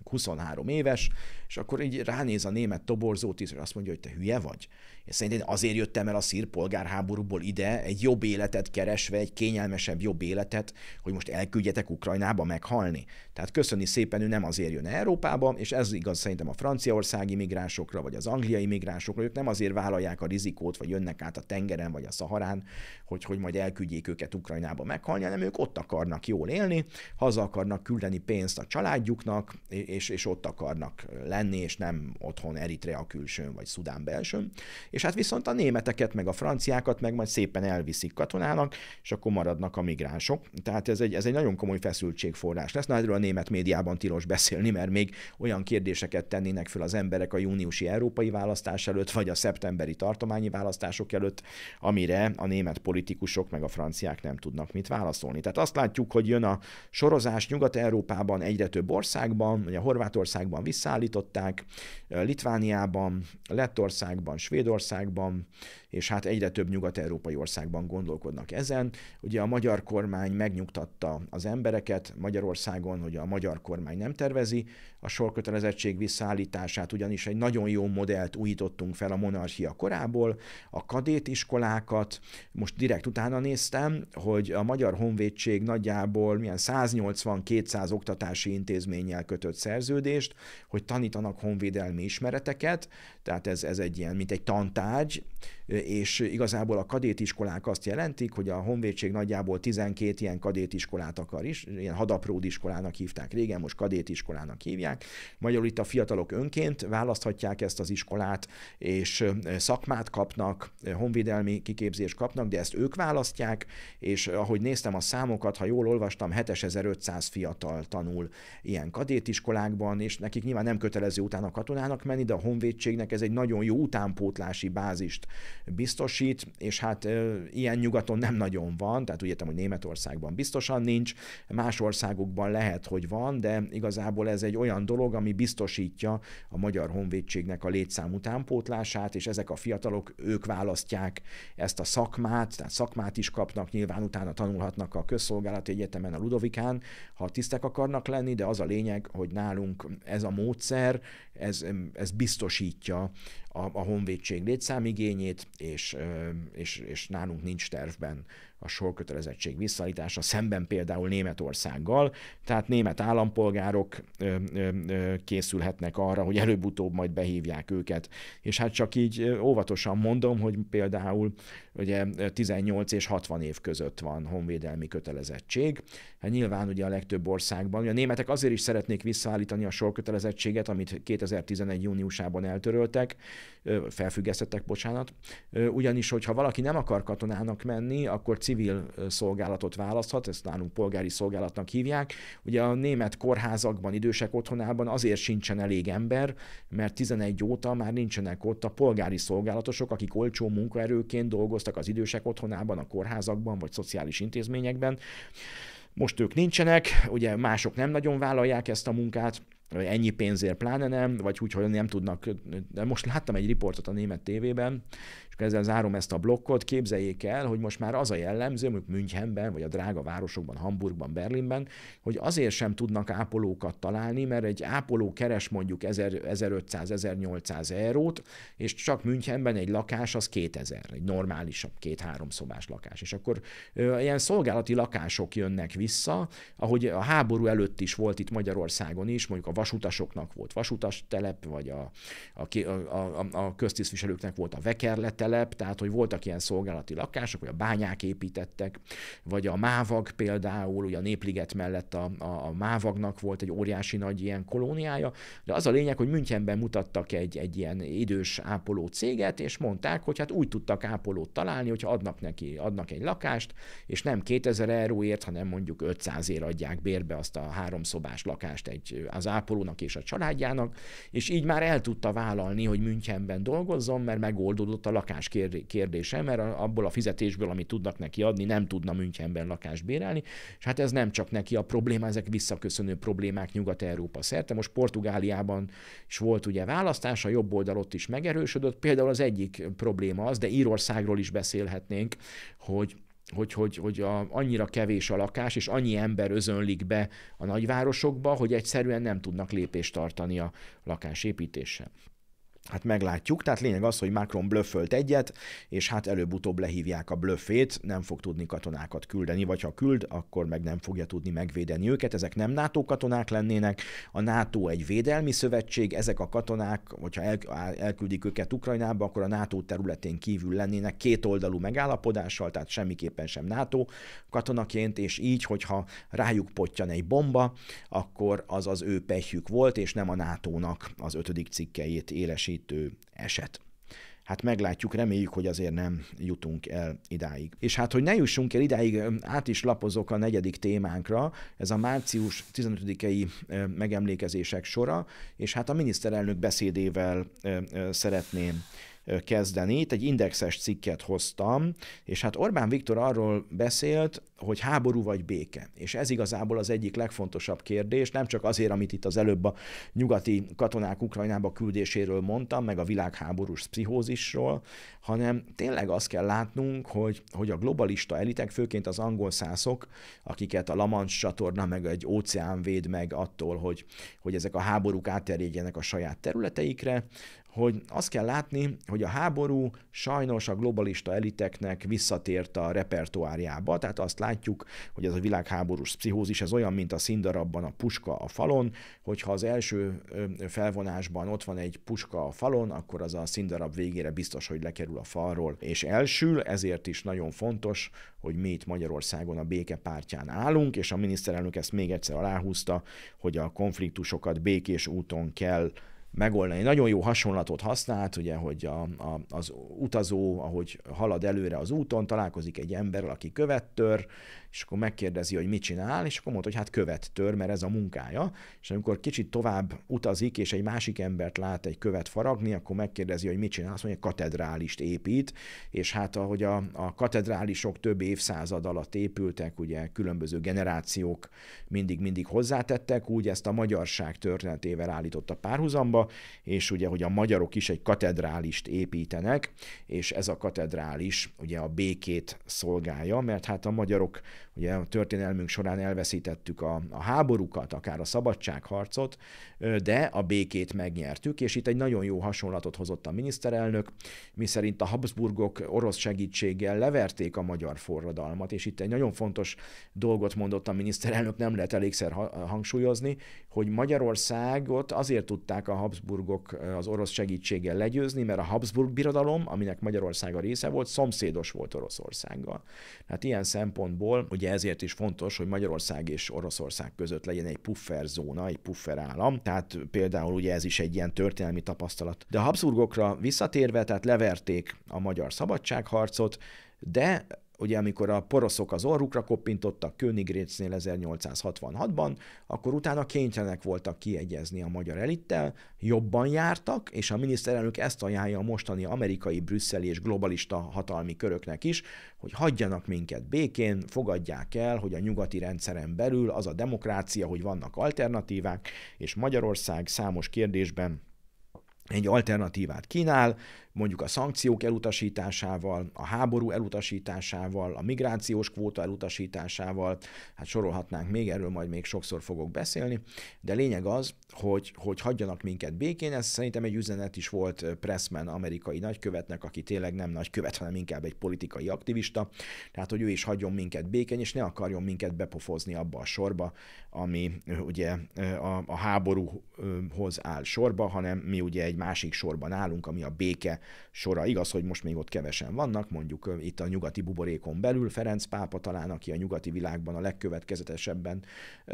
23 éves, és akkor így ránéz a német toborzó és azt mondja, hogy te hülye vagy. És szerintem én azért jöttem el a szír polgárháborúból ide, egy jobb életet keresve, egy kényelmesebb jobb életet, hogy most elküldjetek Ukrajnába meghalni. Tehát köszöni szépen, ő nem azért jön Európába, és ez igaz szerintem a franciaországi migránsokra, vagy az angliai migránsokra, ők nem azért vállalják a rizikót, vagy jönnek át a tengeren, vagy a Szaharán, hogy, hogy majd elküldjék őket Ukrajnába meghalni, hanem ők ott akarnak jól élni, haza akarnak küldeni pénzt a családjuknak, és, és ott akarnak lenni, és nem otthon Eritrea külsőn, vagy Szudán belsőn. És hát viszont a németeket, meg a franciákat meg majd szépen elviszik katonának, és akkor maradnak a migránsok. Tehát ez egy, ez egy nagyon komoly feszültségforrás lesz. Na, erről a német médiában tilos beszélni, mert még olyan kérdéseket tennének föl az emberek a júniusi európai választás előtt, vagy a szeptemberi tartományi választások előtt, amire a német politikusok meg a franciák nem tudnak mit válaszolni. Tehát azt látjuk, hogy jön a sorozás Nyugat-Európában egyre több országban, ugye Horvátországban visszaállították, Litvániában, Lettországban, Svédországban, és hát egyre több nyugat-európai országban gondolkodnak ezen. Ugye a magyar kormány megnyugtatta az embereket Magyarországon, hogy hogy a magyar kormány nem tervezi, a sorkötelezettség visszaállítását, ugyanis egy nagyon jó modellt újítottunk fel a monarchia korából, a kadét iskolákat, most direkt utána néztem, hogy a Magyar Honvédség nagyjából milyen 180-200 oktatási intézménnyel kötött szerződést, hogy tanítanak honvédelmi ismereteket, tehát ez, ez egy ilyen, mint egy tantárgy, és igazából a kadétiskolák azt jelentik, hogy a honvédség nagyjából 12 ilyen kadétiskolát akar is, ilyen hadapródiskolának hívták régen, most kadétiskolának hívják, választhatják. Magyarul itt a fiatalok önként választhatják ezt az iskolát, és szakmát kapnak, honvédelmi kiképzést kapnak, de ezt ők választják, és ahogy néztem a számokat, ha jól olvastam, 7500 fiatal tanul ilyen kadétiskolákban, és nekik nyilván nem kötelező utána katonának menni, de a honvédségnek ez egy nagyon jó utánpótlási bázist biztosít, és hát ilyen nyugaton nem nagyon van, tehát úgy értem, hogy Németországban biztosan nincs, más országokban lehet, hogy van, de igazából ez egy olyan olyan dolog, ami biztosítja a Magyar Honvédségnek a létszám utánpótlását, és ezek a fiatalok, ők választják ezt a szakmát, tehát szakmát is kapnak, nyilván utána tanulhatnak a közszolgálati egyetemen, a Ludovikán, ha tisztek akarnak lenni, de az a lényeg, hogy nálunk ez a módszer, ez, ez biztosítja a, a honvédség létszámigényét, és, és, és nálunk nincs tervben a sorkötelezettség visszaállítása szemben például Németországgal, tehát német állampolgárok ö, ö, ö, készülhetnek arra, hogy előbb-utóbb majd behívják őket. És hát csak így óvatosan mondom, hogy például ugye 18 és 60 év között van honvédelmi kötelezettség. Hát nyilván ugye a legtöbb országban, ugye a németek azért is szeretnék visszaállítani a sorkötelezettséget, amit 2011 júniusában eltöröltek, felfüggesztettek, bocsánat, ugyanis, hogyha valaki nem akar katonának menni, akkor civil szolgálatot választhat, ezt nálunk polgári szolgálatnak hívják. Ugye a német kórházakban, idősek otthonában azért sincsen elég ember, mert 11 óta már nincsenek ott a polgári szolgálatosok, akik olcsó munkaerőként dolgoztak az idősek otthonában, a kórházakban vagy szociális intézményekben. Most ők nincsenek, ugye mások nem nagyon vállalják ezt a munkát, ennyi pénzért pláne nem, vagy úgy, hogy nem tudnak. De most láttam egy riportot a német tévében, és akkor ezzel zárom ezt a blokkot, képzeljék el, hogy most már az a jellemző, mondjuk Münchenben, vagy a drága városokban, Hamburgban, Berlinben, hogy azért sem tudnak ápolókat találni, mert egy ápoló keres mondjuk 1500-1800 eurót, és csak Münchenben egy lakás az 2000, egy normálisabb két-három szobás lakás. És akkor ö, ilyen szolgálati lakások jönnek vissza, ahogy a háború előtt is volt itt Magyarországon is, mondjuk a vasutasoknak volt vasutas telep, vagy a, a, a, a, a köztisztviselőknek volt a vekerlet telep, tehát hogy voltak ilyen szolgálati lakások, vagy a bányák építettek, vagy a mávag például, ugye a Népliget mellett a, a, a mávagnak volt egy óriási nagy ilyen kolóniája, de az a lényeg, hogy Münchenben mutattak egy, egy ilyen idős ápoló céget, és mondták, hogy hát úgy tudtak ápolót találni, hogyha adnak neki, adnak egy lakást, és nem 2000 euróért, hanem mondjuk 500 ér adják bérbe azt a háromszobás lakást egy, az ápolónak és a családjának, és így már el tudta vállalni, hogy Münchenben dolgozzon, mert megoldódott a lakás lakás kérdése, mert abból a fizetésből, amit tudnak neki adni, nem tudna Münchenben lakást bérelni, és hát ez nem csak neki a probléma, ezek visszaköszönő problémák Nyugat-Európa szerte. Most Portugáliában is volt ugye választás, a jobb oldal ott is megerősödött, például az egyik probléma az, de Írországról is beszélhetnénk, hogy hogy, hogy, hogy a, annyira kevés a lakás, és annyi ember özönlik be a nagyvárosokba, hogy egyszerűen nem tudnak lépést tartani a lakásépítéssel. Hát meglátjuk, tehát lényeg az, hogy Macron blöffölt egyet, és hát előbb-utóbb lehívják a blöffét, nem fog tudni katonákat küldeni, vagy ha küld, akkor meg nem fogja tudni megvédeni őket. Ezek nem NATO katonák lennének, a NATO egy védelmi szövetség, ezek a katonák, hogyha el, elküldik őket Ukrajnába, akkor a NATO területén kívül lennének kétoldalú megállapodással, tehát semmiképpen sem NATO katonaként, és így, hogyha rájuk potyan egy bomba, akkor az az ő pehjük volt, és nem a NATO-nak az ötödik cikkejét élesít idegesítő eset. Hát meglátjuk, reméljük, hogy azért nem jutunk el idáig. És hát, hogy ne jussunk el idáig, át is lapozok a negyedik témánkra, ez a március 15-i megemlékezések sora, és hát a miniszterelnök beszédével szeretném kezdeni. Itt egy indexes cikket hoztam, és hát Orbán Viktor arról beszélt, hogy háború vagy béke. És ez igazából az egyik legfontosabb kérdés, nem csak azért, amit itt az előbb a nyugati katonák Ukrajnába küldéséről mondtam, meg a világháborús pszichózisról, hanem tényleg azt kell látnunk, hogy, hogy a globalista elitek, főként az angol szászok, akiket a Lamans csatorna meg egy óceán véd meg attól, hogy, hogy ezek a háborúk átterjedjenek a saját területeikre, hogy azt kell látni, hogy a háború sajnos a globalista eliteknek visszatért a repertoáriába, tehát azt látjuk, hogy ez a világháborús pszichózis, ez olyan, mint a színdarabban a puska a falon, hogyha az első felvonásban ott van egy puska a falon, akkor az a színdarab végére biztos, hogy lekerül lekerül a falról, és elsül, ezért is nagyon fontos, hogy mi itt Magyarországon a béke pártján állunk, és a miniszterelnök ezt még egyszer aláhúzta, hogy a konfliktusokat békés úton kell megoldani. Nagyon jó hasonlatot használt, ugye, hogy a, a, az utazó, ahogy halad előre az úton, találkozik egy emberrel, aki követtör, és akkor megkérdezi, hogy mit csinál, és akkor mondta, hogy hát követ tör, mert ez a munkája, és amikor kicsit tovább utazik, és egy másik embert lát egy követ faragni, akkor megkérdezi, hogy mit csinál, azt mondja, hogy katedrálist épít, és hát ahogy a, a katedrálisok több évszázad alatt épültek, ugye különböző generációk mindig-mindig hozzátettek, úgy ezt a magyarság történetével állította párhuzamba, és ugye, hogy a magyarok is egy katedrálist építenek, és ez a katedrális ugye a békét szolgálja, mert hát a magyarok ugye a történelmünk során elveszítettük a, a háborúkat, akár a szabadságharcot, de a békét megnyertük, és itt egy nagyon jó hasonlatot hozott a miniszterelnök, miszerint a Habsburgok orosz segítséggel leverték a magyar forradalmat, és itt egy nagyon fontos dolgot mondott a miniszterelnök, nem lehet elégszer hangsúlyozni, hogy Magyarországot azért tudták a Habsburgok az orosz segítséggel legyőzni, mert a Habsburg birodalom, aminek Magyarország a része volt, szomszédos volt Oroszországgal. Hát ilyen szempontból ugye ezért is fontos, hogy Magyarország és Oroszország között legyen egy puffer zóna, egy puffer állam. Tehát például ugye ez is egy ilyen történelmi tapasztalat. De a Habsburgokra visszatérve, tehát leverték a magyar szabadságharcot, de ugye amikor a poroszok az orrukra koppintottak Königrécnél 1866-ban, akkor utána kénytelenek voltak kiegyezni a magyar elittel, jobban jártak, és a miniszterelnök ezt ajánlja a mostani amerikai, brüsszeli és globalista hatalmi köröknek is, hogy hagyjanak minket békén, fogadják el, hogy a nyugati rendszeren belül az a demokrácia, hogy vannak alternatívák, és Magyarország számos kérdésben egy alternatívát kínál, mondjuk a szankciók elutasításával, a háború elutasításával, a migrációs kvóta elutasításával, hát sorolhatnánk még, erről majd még sokszor fogok beszélni, de lényeg az, hogy, hogy hagyjanak minket békén, ez szerintem egy üzenet is volt Pressman amerikai nagykövetnek, aki tényleg nem nagykövet, hanem inkább egy politikai aktivista, tehát hogy ő is hagyjon minket békén, és ne akarjon minket bepofozni abba a sorba, ami ugye a, a háborúhoz áll sorba, hanem mi ugye egy másik sorban állunk, ami a béke sora. Igaz, hogy most még ott kevesen vannak, mondjuk itt a nyugati buborékon belül Ferenc pápa talán, aki a nyugati világban a legkövetkezetesebben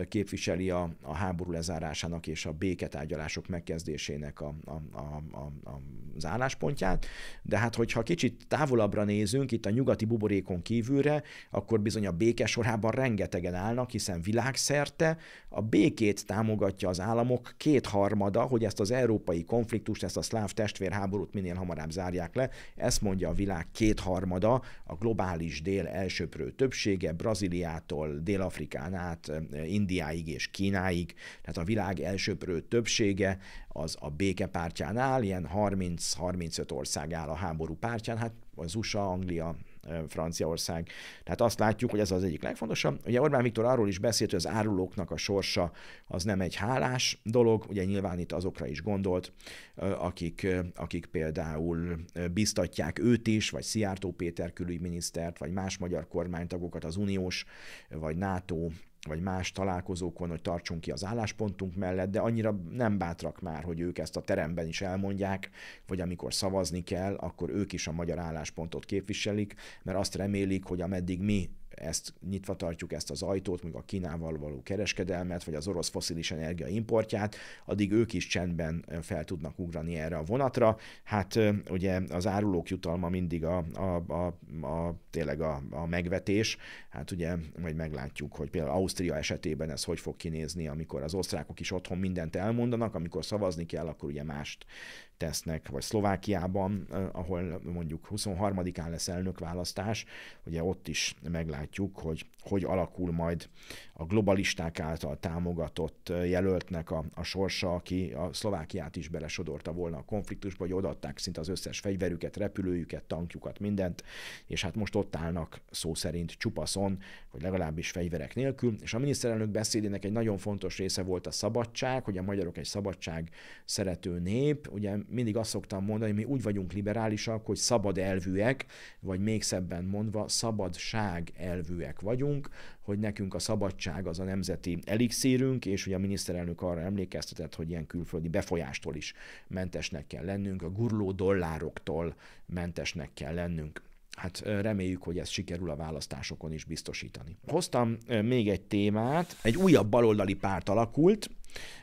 képviseli a, a háború lezárásának és a béketárgyalások megkezdésének a, a, a, a, az álláspontját. De hát, hogyha kicsit távolabbra nézünk, itt a nyugati buborékon kívülre, akkor bizony a béke sorában rengetegen állnak, hiszen világszerte a békét támogatja az államok kétharmada, hogy ezt az európai konfliktust, ezt a szláv testvérháborút minél hamarabb hamarabb zárják le. Ezt mondja a világ kétharmada, a globális dél elsőprő többsége, Brazíliától, Dél-Afrikán át, Indiáig és Kínáig, tehát a világ elsőprő többsége az a pártján áll, ilyen 30-35 ország áll a háború pártján, hát az USA, Anglia, Franciaország. Tehát azt látjuk, hogy ez az egyik legfontosabb. Ugye Orbán Viktor arról is beszélt, hogy az árulóknak a sorsa az nem egy hálás dolog, ugye nyilván itt azokra is gondolt, akik, akik például biztatják őt is, vagy Szijjártó Péter külügyminisztert, vagy más magyar kormánytagokat, az uniós, vagy NATO vagy más találkozókon, hogy tartsunk ki az álláspontunk mellett, de annyira nem bátrak már, hogy ők ezt a teremben is elmondják, vagy amikor szavazni kell, akkor ők is a magyar álláspontot képviselik, mert azt remélik, hogy ameddig mi ezt nyitva tartjuk ezt az ajtót, mondjuk a Kínával való kereskedelmet, vagy az orosz foszilis energia importját, addig ők is csendben fel tudnak ugrani erre a vonatra. Hát ugye az árulók jutalma mindig a, a, a, a tényleg a, a megvetés, hát ugye majd meglátjuk, hogy például Ausztria esetében ez hogy fog kinézni, amikor az osztrákok is otthon mindent elmondanak, amikor szavazni kell, akkor ugye mást tesznek, vagy Szlovákiában, ahol mondjuk 23-án lesz elnökválasztás, ugye ott is meglátjuk, hogy hogy alakul majd a globalisták által támogatott jelöltnek a, a sorsa, aki a Szlovákiát is belesodorta volna a konfliktusba, hogy odaadták szinte az összes fegyverüket, repülőjüket, tankjukat, mindent, és hát most ott állnak szó szerint csupaszon, vagy legalábbis fegyverek nélkül, és a miniszterelnök beszédének egy nagyon fontos része volt a szabadság, hogy a magyarok egy szabadság szerető nép, ugye mindig azt szoktam mondani, hogy mi úgy vagyunk liberálisak, hogy szabad elvűek, vagy még szebben mondva, szabadság elvűek vagyunk, hogy nekünk a szabadság az a nemzeti elixírünk, és ugye a miniszterelnök arra emlékeztetett, hogy ilyen külföldi befolyástól is mentesnek kell lennünk, a gurló dollároktól mentesnek kell lennünk. Hát reméljük, hogy ez sikerül a választásokon is biztosítani. Hoztam még egy témát, egy újabb baloldali párt alakult,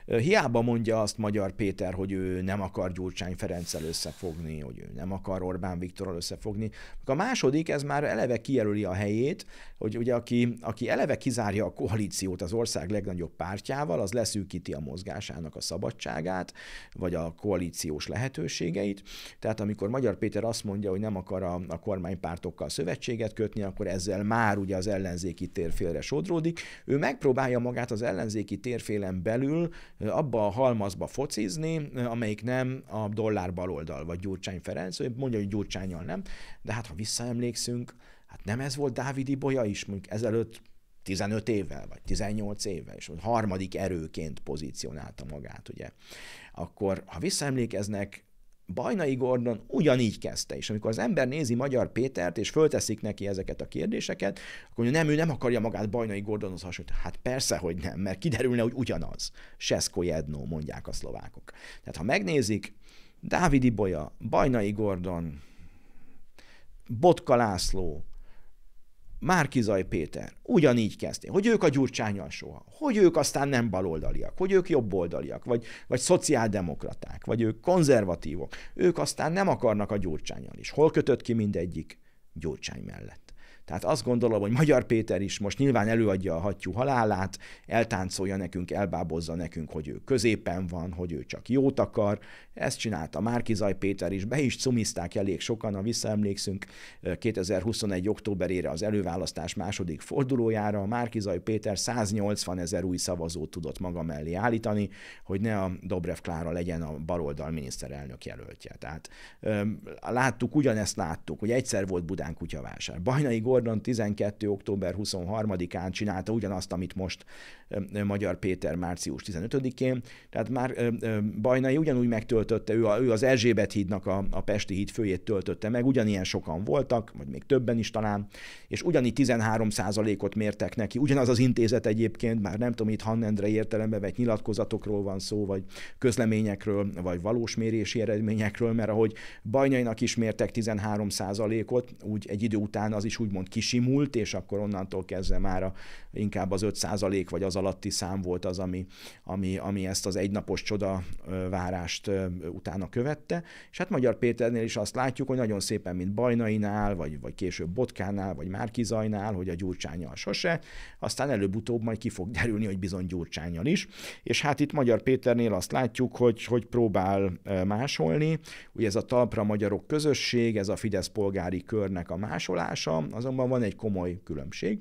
Hiába mondja azt Magyar Péter, hogy ő nem akar Gyurcsány Ferenccel összefogni, hogy ő nem akar Orbán Viktorral összefogni. A második, ez már eleve kijelöli a helyét, hogy ugye aki, aki eleve kizárja a koalíciót az ország legnagyobb pártjával, az leszűkíti a mozgásának a szabadságát, vagy a koalíciós lehetőségeit. Tehát amikor Magyar Péter azt mondja, hogy nem akar a, a kormánypártokkal szövetséget kötni, akkor ezzel már ugye az ellenzéki térfélre sodródik. Ő megpróbálja magát az ellenzéki térfélen belül abba a halmazba focizni, amelyik nem a dollár baloldal, vagy Gyurcsány Ferenc, mondja, hogy Gyurcsányjal nem, de hát ha visszaemlékszünk, hát nem ez volt Dávid Ibolya is, mondjuk ezelőtt 15 évvel, vagy 18 évvel, és harmadik erőként pozícionálta magát, ugye. Akkor, ha visszaemlékeznek, Bajnai Gordon ugyanígy kezdte, és amikor az ember nézi Magyar Pétert, és fölteszik neki ezeket a kérdéseket, akkor mondja, nem, ő nem akarja magát Bajnai Gordonhoz hasonlítani. Hát persze, hogy nem, mert kiderülne, hogy ugyanaz. Sesko Jedno, mondják a szlovákok. Tehát ha megnézik, Dávidi Bolya, Bajnai Gordon, Botka László, Márkizaj Péter, ugyanígy kezdték, hogy ők a gyurcsányal soha, hogy ők aztán nem baloldaliak, hogy ők jobboldaliak, vagy, vagy szociáldemokraták, vagy ők konzervatívok, ők aztán nem akarnak a gyurcsányal is. Hol kötött ki mindegyik gyurcsány mellett? Tehát azt gondolom, hogy Magyar Péter is most nyilván előadja a hattyú halálát, eltáncolja nekünk, elbábozza nekünk, hogy ő középen van, hogy ő csak jót akar. Ezt csinálta Márkizaj Péter is, be is cumizták elég sokan, ha visszaemlékszünk 2021. októberére az előválasztás második fordulójára, a Márkizaj Péter 180 ezer új szavazót tudott maga mellé állítani, hogy ne a Dobrev Klára legyen a baloldal miniszterelnök jelöltje. Tehát láttuk, ugyanezt láttuk, hogy egyszer volt Budán kutyavásár. Bajnai Gordon 12. október 23-án csinálta ugyanazt, amit most Magyar Péter március 15-én. Tehát már Bajnai ugyanúgy megtöltötte, ő, a, ő az Erzsébet hídnak a, a Pesti híd főjét töltötte meg, ugyanilyen sokan voltak, vagy még többen is talán, és ugyanígy 13 ot mértek neki. Ugyanaz az intézet egyébként, már nem tudom, itt Hannendre értelemben vagy nyilatkozatokról van szó, vagy közleményekről, vagy valós mérési eredményekről, mert ahogy Bajnainak is mértek 13 ot úgy egy idő után az is úgymond úgymond kisimult, és akkor onnantól kezdve már a, inkább az 5% vagy az alatti szám volt az, ami, ami, ami ezt az egynapos csoda várást utána követte. És hát Magyar Péternél is azt látjuk, hogy nagyon szépen, mint Bajnainál, vagy, vagy később Botkánál, vagy Márkizajnál, hogy a Gyurcsányjal sose, aztán előbb-utóbb majd ki fog derülni, hogy bizony Gyurcsányjal is. És hát itt Magyar Péternél azt látjuk, hogy, hogy próbál másolni. Ugye ez a talpra magyarok közösség, ez a Fidesz polgári körnek a másolása, az a azonban van egy komoly különbség.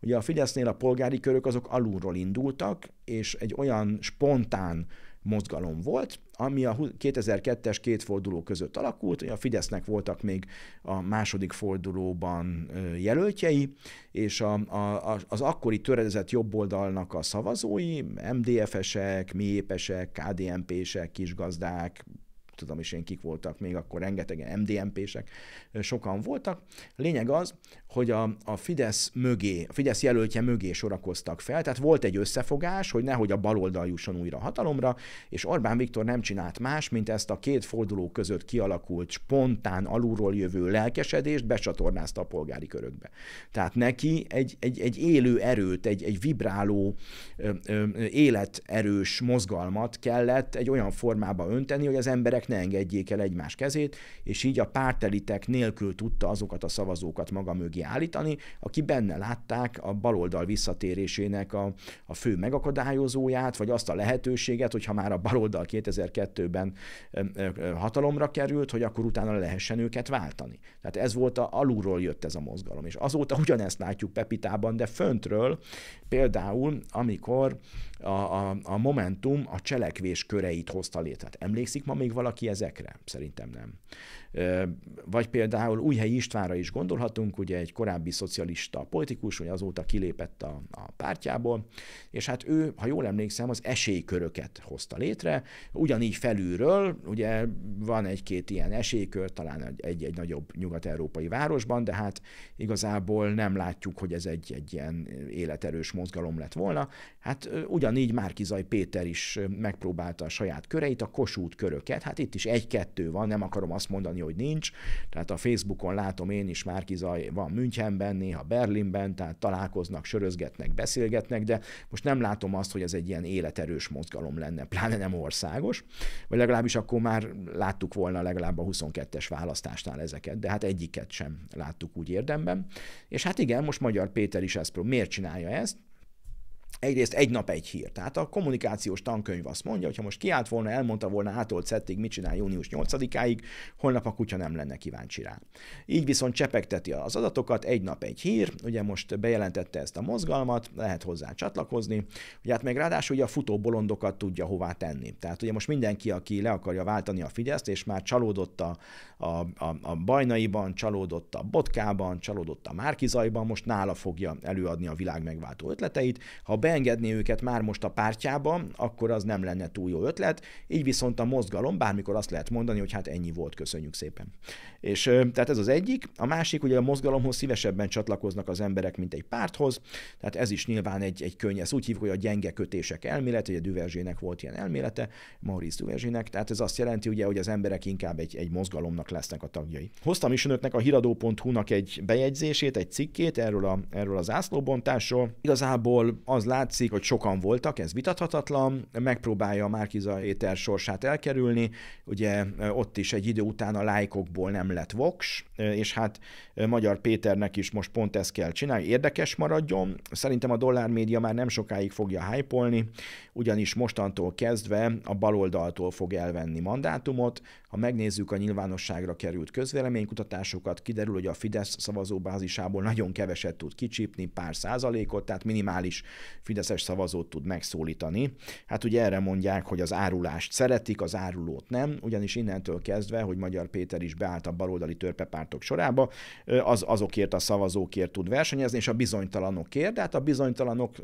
Ugye a Fidesznél a polgári körök azok alulról indultak, és egy olyan spontán mozgalom volt, ami a 2002-es két forduló között alakult, a Fidesznek voltak még a második fordulóban jelöltjei, és a, a, az akkori töredezett jobboldalnak a szavazói, MDF-esek, miépesek, KDNP-sek, kisgazdák, tudom is én kik voltak még akkor, rengetegen MDMP-sek sokan voltak. Lényeg az, hogy a, a Fidesz mögé, a Fidesz jelöltje mögé sorakoztak fel, tehát volt egy összefogás, hogy nehogy a baloldal jusson újra hatalomra, és Orbán Viktor nem csinált más, mint ezt a két forduló között kialakult spontán alulról jövő lelkesedést becsatornázta a polgári körökbe. Tehát neki egy, egy, egy élő erőt, egy, egy vibráló, ö, ö, életerős mozgalmat kellett egy olyan formába önteni, hogy az emberek ne engedjék el egymás kezét, és így a pártelitek nélkül tudta azokat a szavazókat maga mögé kiállítani, állítani, aki benne látták a baloldal visszatérésének a, a fő megakadályozóját, vagy azt a lehetőséget, hogyha már a baloldal 2002-ben hatalomra került, hogy akkor utána lehessen őket váltani. Tehát ez volt a, alulról jött ez a mozgalom. És azóta ugyanezt látjuk Pepitában, de föntről, például amikor a, a, a Momentum a cselekvés köreit hozta létre. Hát emlékszik ma még valaki ezekre? Szerintem nem. Vagy például Újhelyi Istvánra is gondolhatunk, ugye egy korábbi szocialista politikus, hogy azóta kilépett a, a pártjából, és hát ő, ha jól emlékszem, az esélyköröket hozta létre, ugyanígy felülről, ugye van egy-két ilyen esélykör, talán egy-egy nagyobb nyugat-európai városban, de hát igazából nem látjuk, hogy ez egy, egy ilyen életerős mozgalom lett volna. Hát ugyanígy Márkizaj Péter is megpróbálta a saját köreit, a Kossuth köröket, hát itt is egy-kettő van, nem akarom azt mondani, hogy nincs. Tehát a Facebookon látom én is, Márkizaj van Münchenben, néha Berlinben, tehát találkoznak, sörözgetnek, beszélgetnek, de most nem látom azt, hogy ez egy ilyen életerős mozgalom lenne, pláne nem országos, vagy legalábbis akkor már láttuk volna legalább a 22-es választásnál ezeket, de hát egyiket sem láttuk úgy érdemben. És hát igen, most Magyar Péter is ezt prób- miért csinálja ezt? egyrészt egy nap egy hír. Tehát a kommunikációs tankönyv azt mondja, hogy ha most kiállt volna, elmondta volna átolt szettig, mit csinál június 8-áig, holnap a kutya nem lenne kíváncsi rá. Így viszont csepegteti az adatokat, egy nap egy hír, ugye most bejelentette ezt a mozgalmat, lehet hozzá csatlakozni, ugye hát meg ráadásul ugye a futó bolondokat tudja hová tenni. Tehát ugye most mindenki, aki le akarja váltani a Fideszt, és már csalódott a, a, a, a Bajnaiban, csalódott a Botkában, csalódott a Márkizajban, most nála fogja előadni a világ megváltó ötleteit. Ha be beengedni őket már most a pártjába, akkor az nem lenne túl jó ötlet, így viszont a mozgalom bármikor azt lehet mondani, hogy hát ennyi volt, köszönjük szépen. És tehát ez az egyik. A másik, ugye a mozgalomhoz szívesebben csatlakoznak az emberek, mint egy párthoz, tehát ez is nyilván egy, egy könnyű, ezt úgy hívjuk, hogy a gyenge kötések elmélet, ugye Düverzsének volt ilyen elmélete, Maurice Düverzsének, tehát ez azt jelenti ugye, hogy az emberek inkább egy, egy mozgalomnak lesznek a tagjai. Hoztam is önöknek a hiradó.hu-nak egy bejegyzését, egy cikkét erről, a, erről az ászlóbontásról. Igazából az lát, látszik, hogy sokan voltak, ez vitathatatlan, megpróbálja a Márkiza Éter sorsát elkerülni, ugye ott is egy idő után a lájkokból nem lett voks, és hát Magyar Péternek is most pont ezt kell csinálni, érdekes maradjon. Szerintem a dollár média már nem sokáig fogja hype ugyanis mostantól kezdve a baloldaltól fog elvenni mandátumot. Ha megnézzük a nyilvánosságra került közvéleménykutatásokat, kiderül, hogy a Fidesz szavazóbázisából nagyon keveset tud kicsípni, pár százalékot, tehát minimális fideszes szavazót tud megszólítani. Hát ugye erre mondják, hogy az árulást szeretik, az árulót nem, ugyanis innentől kezdve, hogy Magyar Péter is beállt a baloldali törpepártok sorába, az, azokért a szavazókért tud versenyezni, és a bizonytalanokért, de hát a bizonytalanok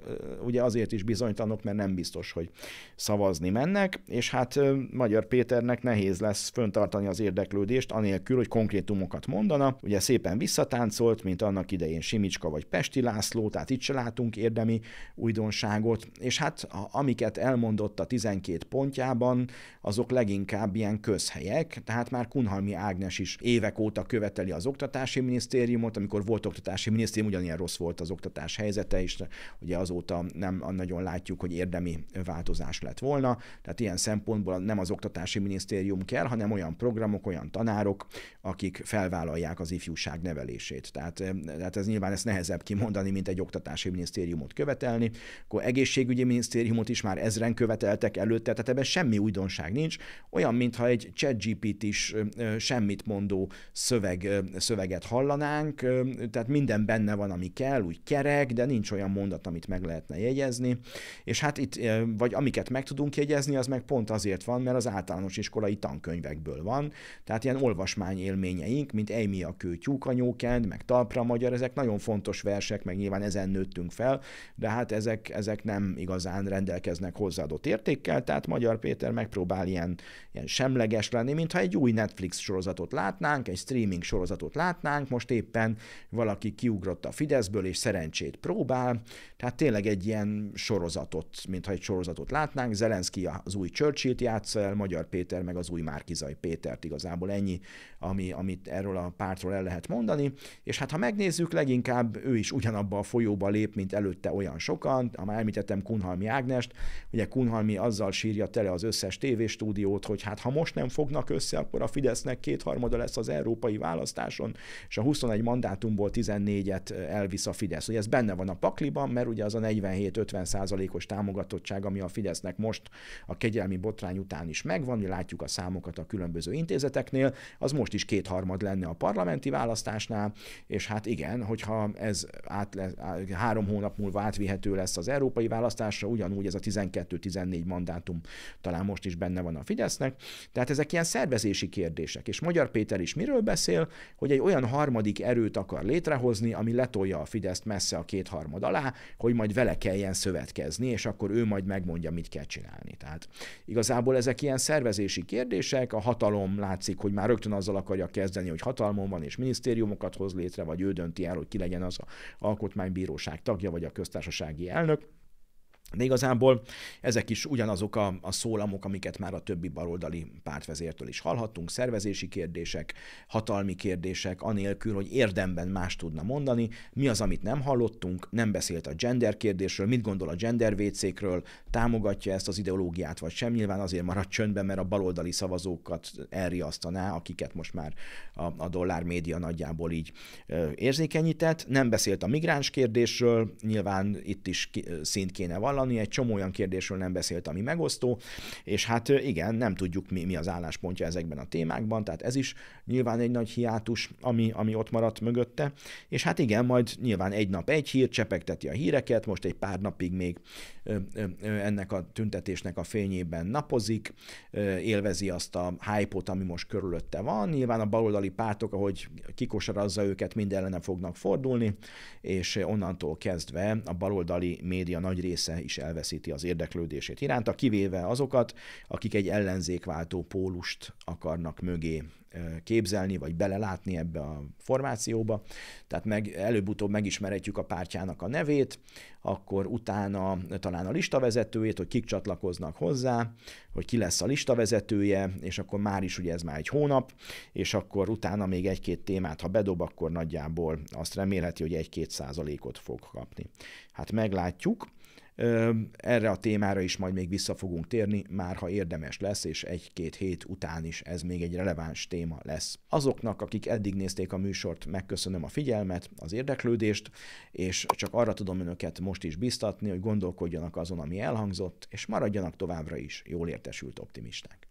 ugye azért is bizonytalanok, mert nem biztos, hogy szavazni mennek, és hát Magyar Péternek nehéz lesz föntartani az érdeklődést, anélkül, hogy konkrétumokat mondana. Ugye szépen visszatáncolt, mint annak idején Simicska vagy Pesti László, tehát itt se látunk érdemi új újdonságot, és hát amiket elmondott a 12 pontjában, azok leginkább ilyen közhelyek, tehát már Kunhalmi Ágnes is évek óta követeli az oktatási minisztériumot, amikor volt oktatási minisztérium, ugyanilyen rossz volt az oktatás helyzete, és ugye azóta nem nagyon látjuk, hogy érdemi változás lett volna, tehát ilyen szempontból nem az oktatási minisztérium kell, hanem olyan programok, olyan tanárok, akik felvállalják az ifjúság nevelését. Tehát, tehát eh, ez nyilván ezt nehezebb kimondani, mint egy oktatási minisztériumot követelni, akkor egészségügyi minisztériumot is már ezren követeltek előtte, tehát ebben semmi újdonság nincs. Olyan, mintha egy chatgpt is semmit mondó szöveg, szöveget hallanánk, tehát minden benne van, ami kell, úgy kerek, de nincs olyan mondat, amit meg lehetne jegyezni. És hát itt, vagy amiket meg tudunk jegyezni, az meg pont azért van, mert az általános iskolai tankönyvekből van. Tehát ilyen olvasmány élményeink, mint Amy a kő tyúkanyókend, meg talpra magyar, ezek nagyon fontos versek, meg nyilván ezen nőttünk fel, de hát ez ezek, ezek nem igazán rendelkeznek hozzáadott értékkel, tehát Magyar Péter megpróbál ilyen, ilyen semleges lenni, mintha egy új Netflix sorozatot látnánk, egy streaming sorozatot látnánk, most éppen valaki kiugrott a Fideszből, és szerencsét próbál, tehát tényleg egy ilyen sorozatot, mintha egy sorozatot látnánk, Zelenszky az új Churchill-t játssza el, Magyar Péter meg az új Márkizai Pétert, igazából ennyi, ami, amit erről a pártról el lehet mondani, és hát ha megnézzük, leginkább ő is ugyanabba a folyóba lép, mint előtte olyan sokan, olyan, ha már említettem Kunhalmi Ágnest, ugye Kunhalmi azzal sírja tele az összes tévéstúdiót, hogy hát ha most nem fognak össze, akkor a Fidesznek kétharmada lesz az európai választáson, és a 21 mandátumból 14-et elvisz a Fidesz. Ugye ez benne van a pakliban, mert ugye az a 47-50 százalékos támogatottság, ami a Fidesznek most a kegyelmi botrány után is megvan, mi látjuk a számokat a különböző intézeteknél, az most is kétharmad lenne a parlamenti választásnál, és hát igen, hogyha ez át le, három hónap múlva átvihető lesz lesz az európai választásra, ugyanúgy ez a 12-14 mandátum talán most is benne van a Fidesznek. Tehát ezek ilyen szervezési kérdések. És Magyar Péter is miről beszél, hogy egy olyan harmadik erőt akar létrehozni, ami letolja a Fideszt messze a kétharmad alá, hogy majd vele kelljen szövetkezni, és akkor ő majd megmondja, mit kell csinálni. Tehát igazából ezek ilyen szervezési kérdések, a hatalom látszik, hogy már rögtön azzal akarja kezdeni, hogy hatalmon van és minisztériumokat hoz létre, vagy ő dönti el, hogy ki legyen az a alkotmánybíróság tagja, vagy a köztársasági don't know, De igazából ezek is ugyanazok a, a szólamok, amiket már a többi baloldali pártvezértől is hallhattunk, szervezési kérdések, hatalmi kérdések, anélkül, hogy érdemben más tudna mondani, mi az, amit nem hallottunk, nem beszélt a gender kérdésről, mit gondol a gender vécékről, támogatja ezt az ideológiát vagy sem, nyilván azért maradt csöndben, mert a baloldali szavazókat elriasztaná, akiket most már a, a dollár média nagyjából így ö, érzékenyített, nem beszélt a migráns kérdésről, nyilván itt is ki, szint kéne valami, vállalni, egy csomó olyan kérdésről nem beszélt, ami megosztó, és hát igen, nem tudjuk mi, mi az álláspontja ezekben a témákban, tehát ez is nyilván egy nagy hiátus, ami, ami ott maradt mögötte, és hát igen, majd nyilván egy nap egy hír csepegteti a híreket, most egy pár napig még ennek a tüntetésnek a fényében napozik, élvezi azt a hype ami most körülötte van, nyilván a baloldali pártok, ahogy kikosarazza őket, mind ellene fognak fordulni, és onnantól kezdve a baloldali média nagy része is elveszíti az érdeklődését iránta, kivéve azokat, akik egy ellenzékváltó pólust akarnak mögé képzelni, vagy belelátni ebbe a formációba. Tehát meg, előbb-utóbb megismerhetjük a pártjának a nevét, akkor utána talán a listavezetőjét, hogy kik csatlakoznak hozzá, hogy ki lesz a listavezetője, és akkor már is ugye ez már egy hónap, és akkor utána még egy-két témát, ha bedob, akkor nagyjából azt remélheti, hogy egy-két százalékot fog kapni. Hát meglátjuk, erre a témára is majd még vissza fogunk térni, már ha érdemes lesz, és egy-két hét után is ez még egy releváns téma lesz. Azoknak, akik eddig nézték a műsort, megköszönöm a figyelmet, az érdeklődést, és csak arra tudom önöket most is biztatni, hogy gondolkodjanak azon, ami elhangzott, és maradjanak továbbra is jól értesült optimisták.